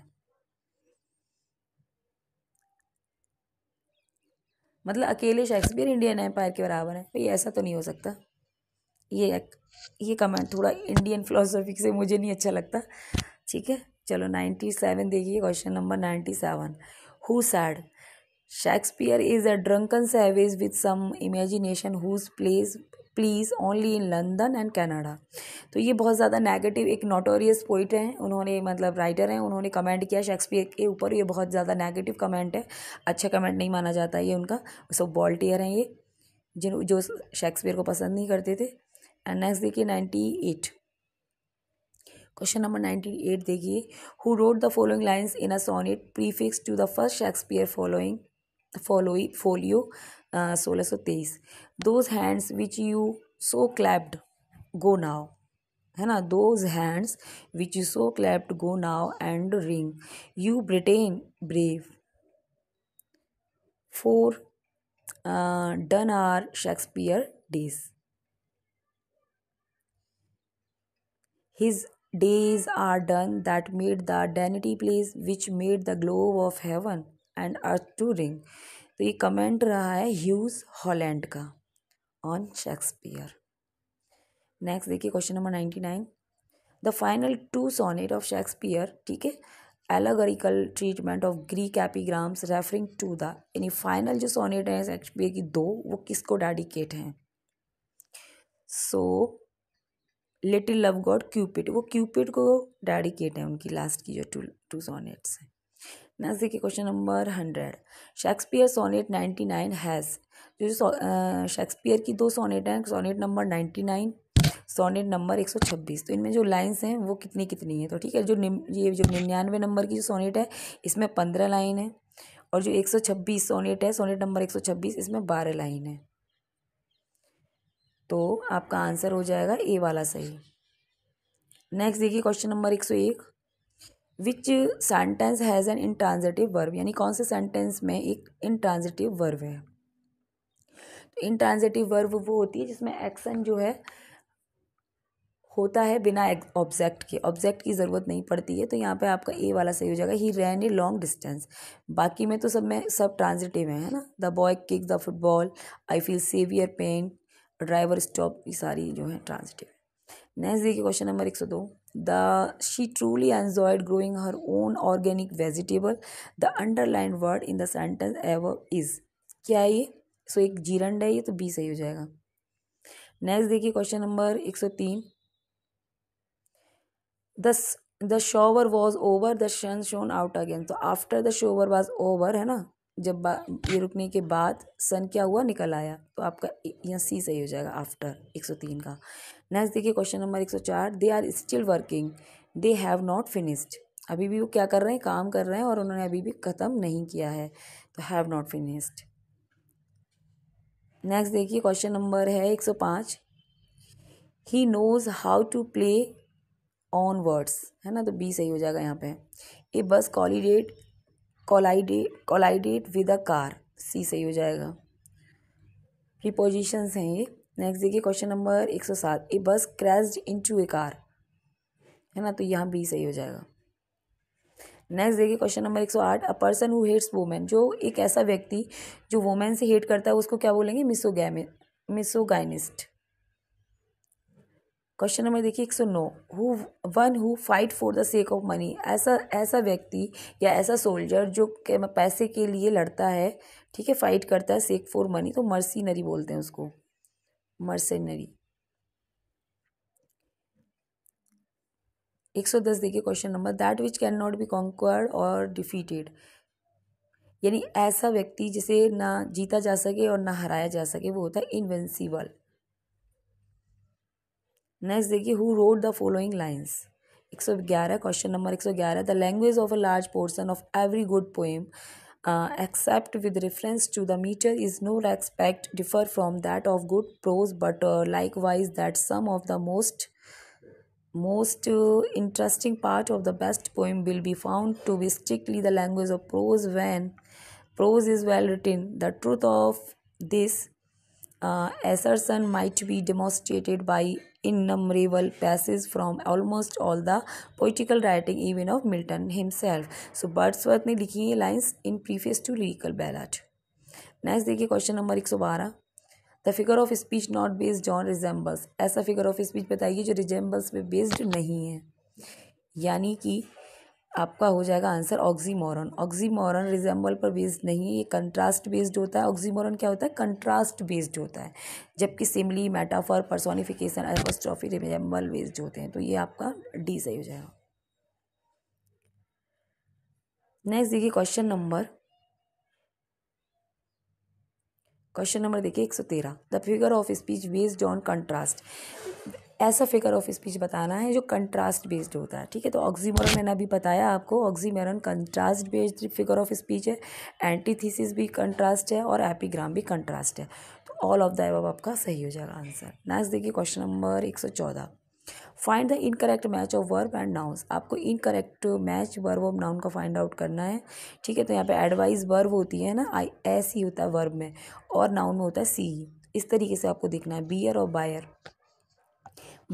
मतलब अकेले शेक्सपियर इंडियन एम्पायर के बराबर है भाई ऐसा तो नहीं हो सकता ये ये कमेंट थोड़ा इंडियन फिलोसफी से मुझे नहीं अच्छा लगता ठीक है चलो नाइन्टी सेवन देखिए question number ninety seven who said Shakespeare is a drunken savage with some imagination whose plays please only in London and Canada तो ये बहुत ज़्यादा नेगेटिव एक नोटोरियस पोइट हैं उन्होंने मतलब राइटर हैं उन्होंने कमेंट किया शेक्सपियर के ऊपर ये बहुत ज़्यादा नेगेटिव कमेंट है अच्छा कमेंट नहीं माना जाता ये उनका सो बॉल्टियर हैं ये जिन जो शेक्सपियर को पसंद नहीं करते थे and next देखिए ninety eight question number ninety eight देखिए who wrote the following lines in a sonnet prefix to the first Shakespeare following फॉलोई फोलियो सोलह सौ तेईस those hands which you so clapped go now है ना those hands which you so clapped go now and ring you Britain brave for done are Shakespeare days His days are done that made the danity place which made the globe of heaven and earth to ring. तो ये comment रहा है Hugh Holland का on Shakespeare next देखिए question number ninety nine the final two sonnet of Shakespeare ठीक है allegorical treatment of Greek epigrams referring to the यानी final जो सोनेट हैं शेक्सपियर की दो वो किसको डेडिकेट हैं so little love god Cupid वो क्यूपिड को डेडिकेट है उनकी लास्ट की जो टू टू सोनेट्स हैं नेक्स्ट देखिए question number hundred Shakespeare sonnet ninety nine has जो जो शेक्सपियर की दो सोनेट हैं sonnet number ninety nine sonnet number एक सौ छब्बीस तो इनमें जो लाइन्स हैं वो कितनी कितनी है तो ठीक है जो निम ये जो निन्यानवे नंबर की जो सोनेट है इसमें पंद्रह लाइन है और जो एक सौ छब्बीस सोनेट है सोनेट नंबर एक सौ छब्बीस इसमें बारह लाइन है तो आपका आंसर हो जाएगा ए वाला सही नेक्स्ट देखिए क्वेश्चन नंबर एक सौ एक which sentence has an intransitive verb यानी कौन से सेंटेंस में एक इंट्रांजिटिव वर्व है तो इंट्रांजिटिव वर्ब वो होती है जिसमें एक्शन जो है होता है बिना ऑब्जेक्ट के ऑब्जेक्ट की ज़रूरत नहीं पड़ती है तो यहाँ पे आपका ए वाला सही हो जाएगा ही रैन ए लॉन्ग डिस्टेंस बाकी में तो सब में सब ट्रांजिटिव है ना the boy kick the football I feel severe pain driver stop ये सारी जो है ट्रांजिटिव नेक्स्ट देखिए क्वेश्चन नंबर एक सौ दो the she truly enjoyed growing her own organic vegetable the underline word in the sentence ever is क्या ये सो so, एक जीरंड है ये तो बी सही हो जाएगा नेक्स्ट देखिए क्वेश्चन नंबर एक सौ तीन दस the shower was over the sun shone out again तो after the shower was over है ना जब ये रुकने के बाद सन क्या हुआ निकल आया तो आपका यहाँ सी सही हो जाएगा आफ्टर 103 का नेक्स्ट देखिए question number 104 they are still working they have not finished अभी भी वो क्या कर रहे हैं काम कर रहे हैं और उन्होंने अभी भी ख़त्म नहीं किया है तो हैव नॉट फिनिश्ड नेक्स्ट देखिए क्वेश्चन नंबर है एक सौ पाँच he knows how to play on words है ना तो बी सही हो जाएगा यहाँ पे ए बस कॉलीडेट कोलाइडी कोलाइडेट विद अ कार सी सही हो जाएगा प्रीपोजिशंस हैं ये नेक्स्ट देखिए क्वेश्चन नंबर एक सौ सात a bus crashed into a car है ना तो यहाँ बी सही हो जाएगा नेक्स्ट देखिए क्वेश्चन नंबर एक सौ आठ a person who hates women जो एक ऐसा व्यक्ति जो वोमेन से हेट करता है उसको क्या बोलेंगे मिसोगैमे मिसोगाइनिस्ट क्वेश्चन नंबर देखिए एक सौ नौ who one who fight for the sake of money ऐसा ऐसा व्यक्ति या ऐसा सोल्जर जो पैसे के लिए लड़ता है ठीक है फाइट करता है सेक फॉर मनी तो मर्सीनरी बोलते हैं उसको मर्सिनरी एक सौ दस देखिए question number that which can not be conquered और डिफीटेड यानी ऐसा व्यक्ति जिसे ना जीता जा सके और ना हराया जा सके वो होता है इनवेंसीबल नेक्स्ट देखिए who wrote the following lines एक सौ ग्यारह क्वेश्चन नंबर एक सौ ग्यारह the language of a large portion of every good poem except with reference to the metre is no respect differ from that of good prose but likewise that some of the most most uh, interesting part of the best poem will be found to be strictly the language of prose when prose is well written the truth of this uh, assertion might be demonstrated by innumerable passages from almost all the poetical writing even of Milton himself. So Wordsworth ने लिखी ये lines in preface to lyrical ballad. Next देखिए question number एक सौ बारह the figure of speech not based on resembles ऐसा figure of speech बताइए जो रिजेंबल्स पे बेस्ड नहीं है यानी कि आपका हो जाएगा आंसर ऑक्सीमोरन ऑक्सीमोरन रिजेंबल पर बेस्ड नहीं है ये कंट्रास्ट बेस्ड होता है ऑक्सीमोरन क्या होता है कंट्रास्ट बेस्ड होता है जबकि simile metaphor personification apostrophe resemble based होते हैं तो ये आपका डी सही हो जाएगा नेक्स्ट देखिए क्वेश्चन नंबर क्वेश्चन नंबर देखिए एक सौ तेरह the figure of speech based on contrast ऐसा फिगर ऑफ स्पीच बताना है जो कंट्रास्ट बेस्ड होता है ठीक है तो ऑक्सीमोरन मैंने अभी बताया आपको oxymoron contrast based figure of speech है एंटीथीसिस भी कंट्रास्ट है और एपीग्राम भी कंट्रास्ट है तो ऑल ऑफ द एबव आपका सही हो जाएगा आंसर नेक्स्ट देखिए क्वेश्चन नंबर एक सौ चौदह find the incorrect match of verb and nouns आपको incorrect match verb of noun का फाइंड आउट करना है ठीक है तो यहाँ पे एडवाइस वर्ब होती है ना आई एस ही होता है वर्ब में और नाउन में होता है सी इस तरीके से आपको देखना है बियर और बायर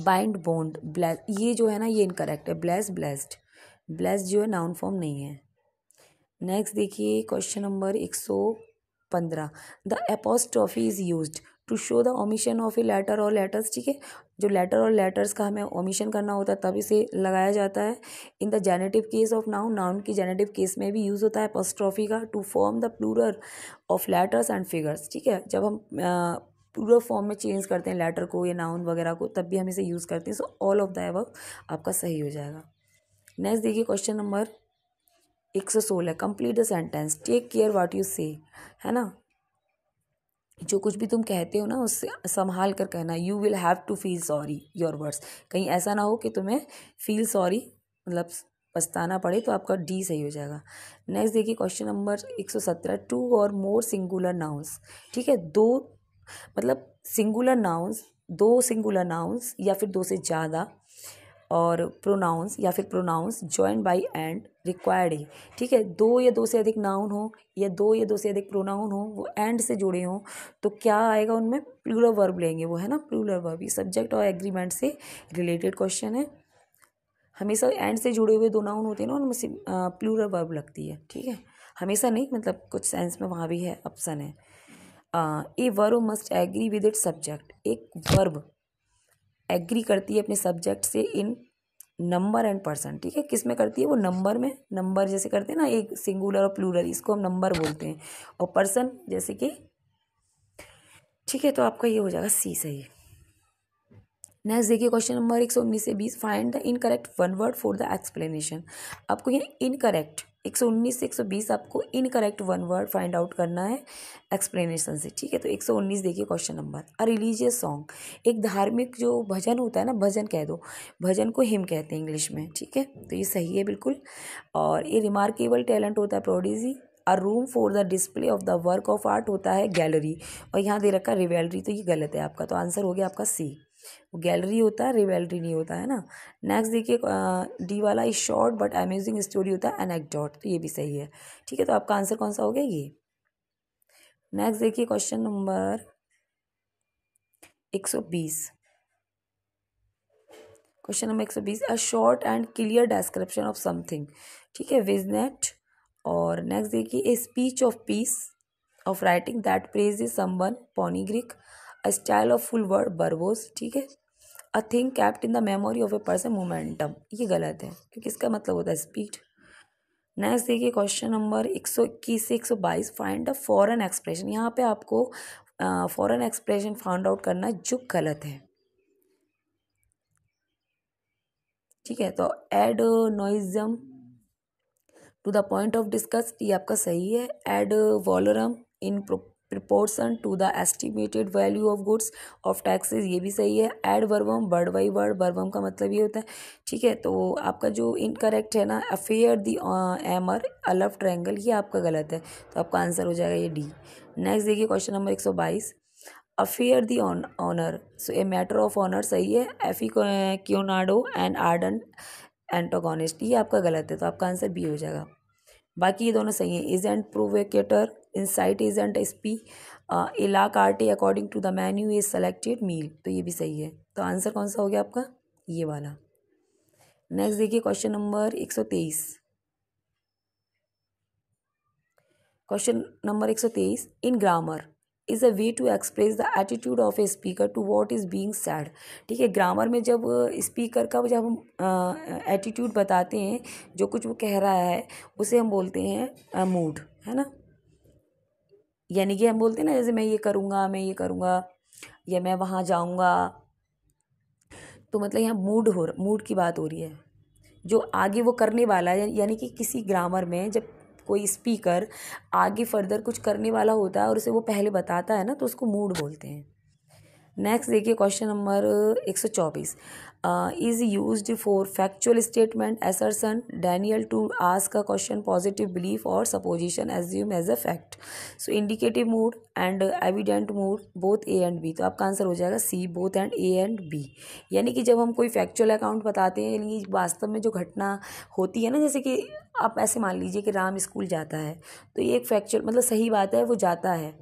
बाइंड बोंड ब्लेस ये जो है ना ये इनकरेक्ट है ब्लेस ब्लेस्ड ब्लेस जो है नाउन फॉर्म नहीं है नेक्स्ट देखिए क्वेश्चन नंबर एक सौ पंद्रह the apostrophe is use to show the omission of a letter और लेटर्स ठीक है जो लेटर और लेटर्स का हमें ओमिशन करना होता है तब इसे लगाया जाता है in the genitive case of noun noun की जेनेटिव केस में भी यूज़ होता है एपोस्ट्रॉफी का to form the plural of letters and figures ठीक है जब हम पूरा फॉर्म में चेंज करते हैं लेटर को या नाउन वगैरह को तब भी हम इसे यूज़ करते हैं so all of the above आपका सही हो जाएगा नेक्स्ट देखिए क्वेश्चन नंबर एक सौ सोलह complete the sentence take care what you say है ना जो कुछ भी तुम कहते हो ना उससे संभाल कर कहना you will have to feel sorry your words कहीं ऐसा ना हो कि तुम्हें फील सॉरी मतलब पछताना पड़े तो आपका डी सही हो जाएगा नेक्स्ट देखिए क्वेश्चन नंबर एक सौ सत्रह टू और मोर सिंगुलर नाउन्स ठीक है दो मतलब सिंगुलर नाउन्स दो सिंगुलर नाउंस या फिर दो से ज़्यादा और प्रोनाउंस या फिर pronouns join by and required ही ठीक है दो या दो से अधिक नाउन हो या दो या दो से अधिक प्रोनाउन हो वो एंड से जुड़े हों तो क्या आएगा उनमें प्लूरल वर्ब लेंगे वो है ना प्लूलर वर्ब ये सब्जेक्ट और एग्रीमेंट से रिलेटेड क्वेश्चन है हमेशा एंड से जुड़े हुए दो नाउन होते हैं ना उनमें से प्लूरल वर्ब लगती है ठीक है हमेशा नहीं मतलब कुछ सेंस में वहाँ भी है ऑप्शन है हाँ, a verb must agree with it subject एक वर्ब एग्री करती है अपने सब्जेक्ट से इन नंबर एंड पर्सन ठीक है किस में करती है वो नंबर में नंबर जैसे करते हैं ना एक सिंगुलर और प्लूरल इसको हम नंबर बोलते हैं और पर्सन जैसे कि ठीक है तो आपका ये हो जाएगा सी सही नेक्स्ट देखिए क्वेश्चन नंबर एक सौ उन्नीस से बीस find the incorrect one word for the explanation आपको ये इनकरेक्ट एक सौ उन्नीस से एक सौ बीस आपको incorrect one word find out करना है एक्सप्लेनेशन से ठीक है तो एक सौ उन्नीस देखिए question number a religious song एक धार्मिक जो भजन होता है ना भजन कह दो भजन को हिम कहते हैं इंग्लिश में ठीक है तो ये सही है बिल्कुल और ये रिमार्केबल टैलेंट होता है prodigy a room for the display of the work of art होता है गैलरी और यहाँ दे रखा रिवेलरी तो ये गलत है आपका तो आंसर हो गया आपका सी वो गैलरी होता है रिवेलरी नहीं होता है ना नेक्स्ट देखिए डी वाला is short but amazing story होता है एनेकडॉट तो ये भी सही है ठीक है तो आपका आंसर कौन सा हो गया ये नेक्स्ट देखिए क्वेश्चन नंबर एक क्वेश्चन नंबर एक सौ बीस a short and clear description of something ठीक है विजनेट और नेक्स्ट देखिए a speech of piece of writing that praise is someone panegyric a style of full word verbose ठीक है a thing kept in the memory of a person momentum ये गलत है क्योंकि इसका मतलब होता है स्पीड नेक्स्ट देखिए क्वेश्चन नंबर एक सौ इक्कीस से एक सौ बाईस फाइंड अ फॉरन एक्सप्रेशन यहाँ पे आपको फॉरन एक्सप्रेशन फाउंड आउट करना जो गलत है ठीक है तो ad nauseam to the point of discuss ये आपका सही है ad valorem in proportion to the estimated value of goods of taxes ये भी सही है ad verbum word by word verbum का मतलब ये होता है ठीक है तो आपका जो इनकरेक्ट है ना affaire de amour a love triangle ये आपका गलत है तो आपका आंसर हो जाएगा ये डी नेक्स्ट देखिए क्वेश्चन नंबर एक सौ बाईस affaire de honour so a matter of honour सही है एफी क्योनाडो एंड आर्डन एंटोगोनिस्ट ये आपका गलत है तो आपका आंसर बी हो जाएगा बाकी ये दोनों सही है agent provocateur inside agent spy a la according to the menu is selected meal तो ये भी सही है तो आंसर कौन सा हो गया आपका ये वाला नेक्स्ट देखिए क्वेश्चन नंबर एक सौ तेईस क्वेश्चन नंबर एक सौ तेईस in grammar is a way to express the attitude of a speaker to what is being said ठीक है ग्रामर में जब स्पीकर का जब हम एटीट्यूड बताते हैं जो कुछ वो कह रहा है उसे हम बोलते हैं मूड है ना यानी कि हम बोलते हैं ना जैसे मैं ये करूँगा मैं ये करूँगा या मैं वहाँ जाऊँगा तो मतलब यहाँ मूड हो मूड की बात हो रही है जो आगे वो करने वाला है यानी कि किसी ग्रामर में जब कोई स्पीकर आगे फर्दर कुछ करने वाला होता है और उसे वो पहले बताता है ना तो उसको मूड बोलते हैं नेक्स्ट देखिए क्वेश्चन नंबर एक सौ चौबीस is use for factual statement assertion denial to ask का क्वेश्चन पॉजिटिव बिलीफ और supposition assume as a fact so indicative mood and evident mood both A and B तो आपका आंसर हो जाएगा C both and A and B यानी कि जब हम कोई फैक्चुअल अकाउंट बताते हैं यानी वास्तव में जो घटना होती है ना जैसे कि आप ऐसे मान लीजिए कि राम स्कूल जाता है तो ये एक फैक्चुअल मतलब सही बात है वो जाता है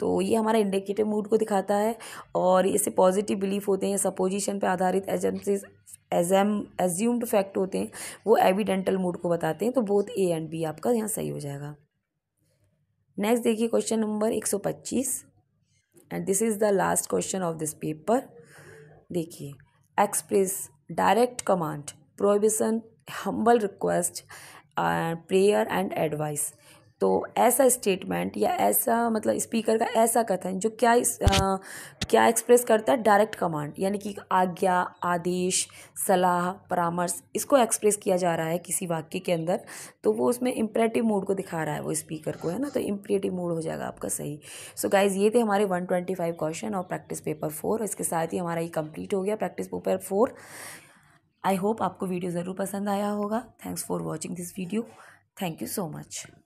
तो ये हमारा इंडिकेटिव मूड को दिखाता है और इसे पॉजिटिव बिलीफ होते हैं सपोजिशन पर आधारित agency as assume assumed fact होते हैं वो एविडेंटल मूड को बताते हैं तो बोथ ए एंड बी आपका यहाँ सही हो जाएगा नेक्स्ट देखिए क्वेश्चन नंबर एक सौ पच्चीस and this is the last question of this paper देखिए express direct command prohibition humble request prayer and advice तो ऐसा स्टेटमेंट या ऐसा मतलब स्पीकर का ऐसा कथन जो क्या इस, आ, क्या एक्सप्रेस करता है डायरेक्ट कमांड यानी कि आज्ञा आदेश सलाह परामर्श इसको एक्सप्रेस किया जा रहा है किसी वाक्य के अंदर तो वो उसमें इम्परेटिव मोड को दिखा रहा है वो स्पीकर को है ना तो इम्परेटिव मोड हो जाएगा आपका सही सो so गाइज ये थे हमारे वन ट्वेंटी फाइव क्वेश्चन और प्रैक्टिस पेपर फोर इसके साथ ही हमारा ये कंप्लीट हो गया practice paper four I hope आपको वीडियो ज़रूर पसंद आया होगा thanks for watching this video thank you so much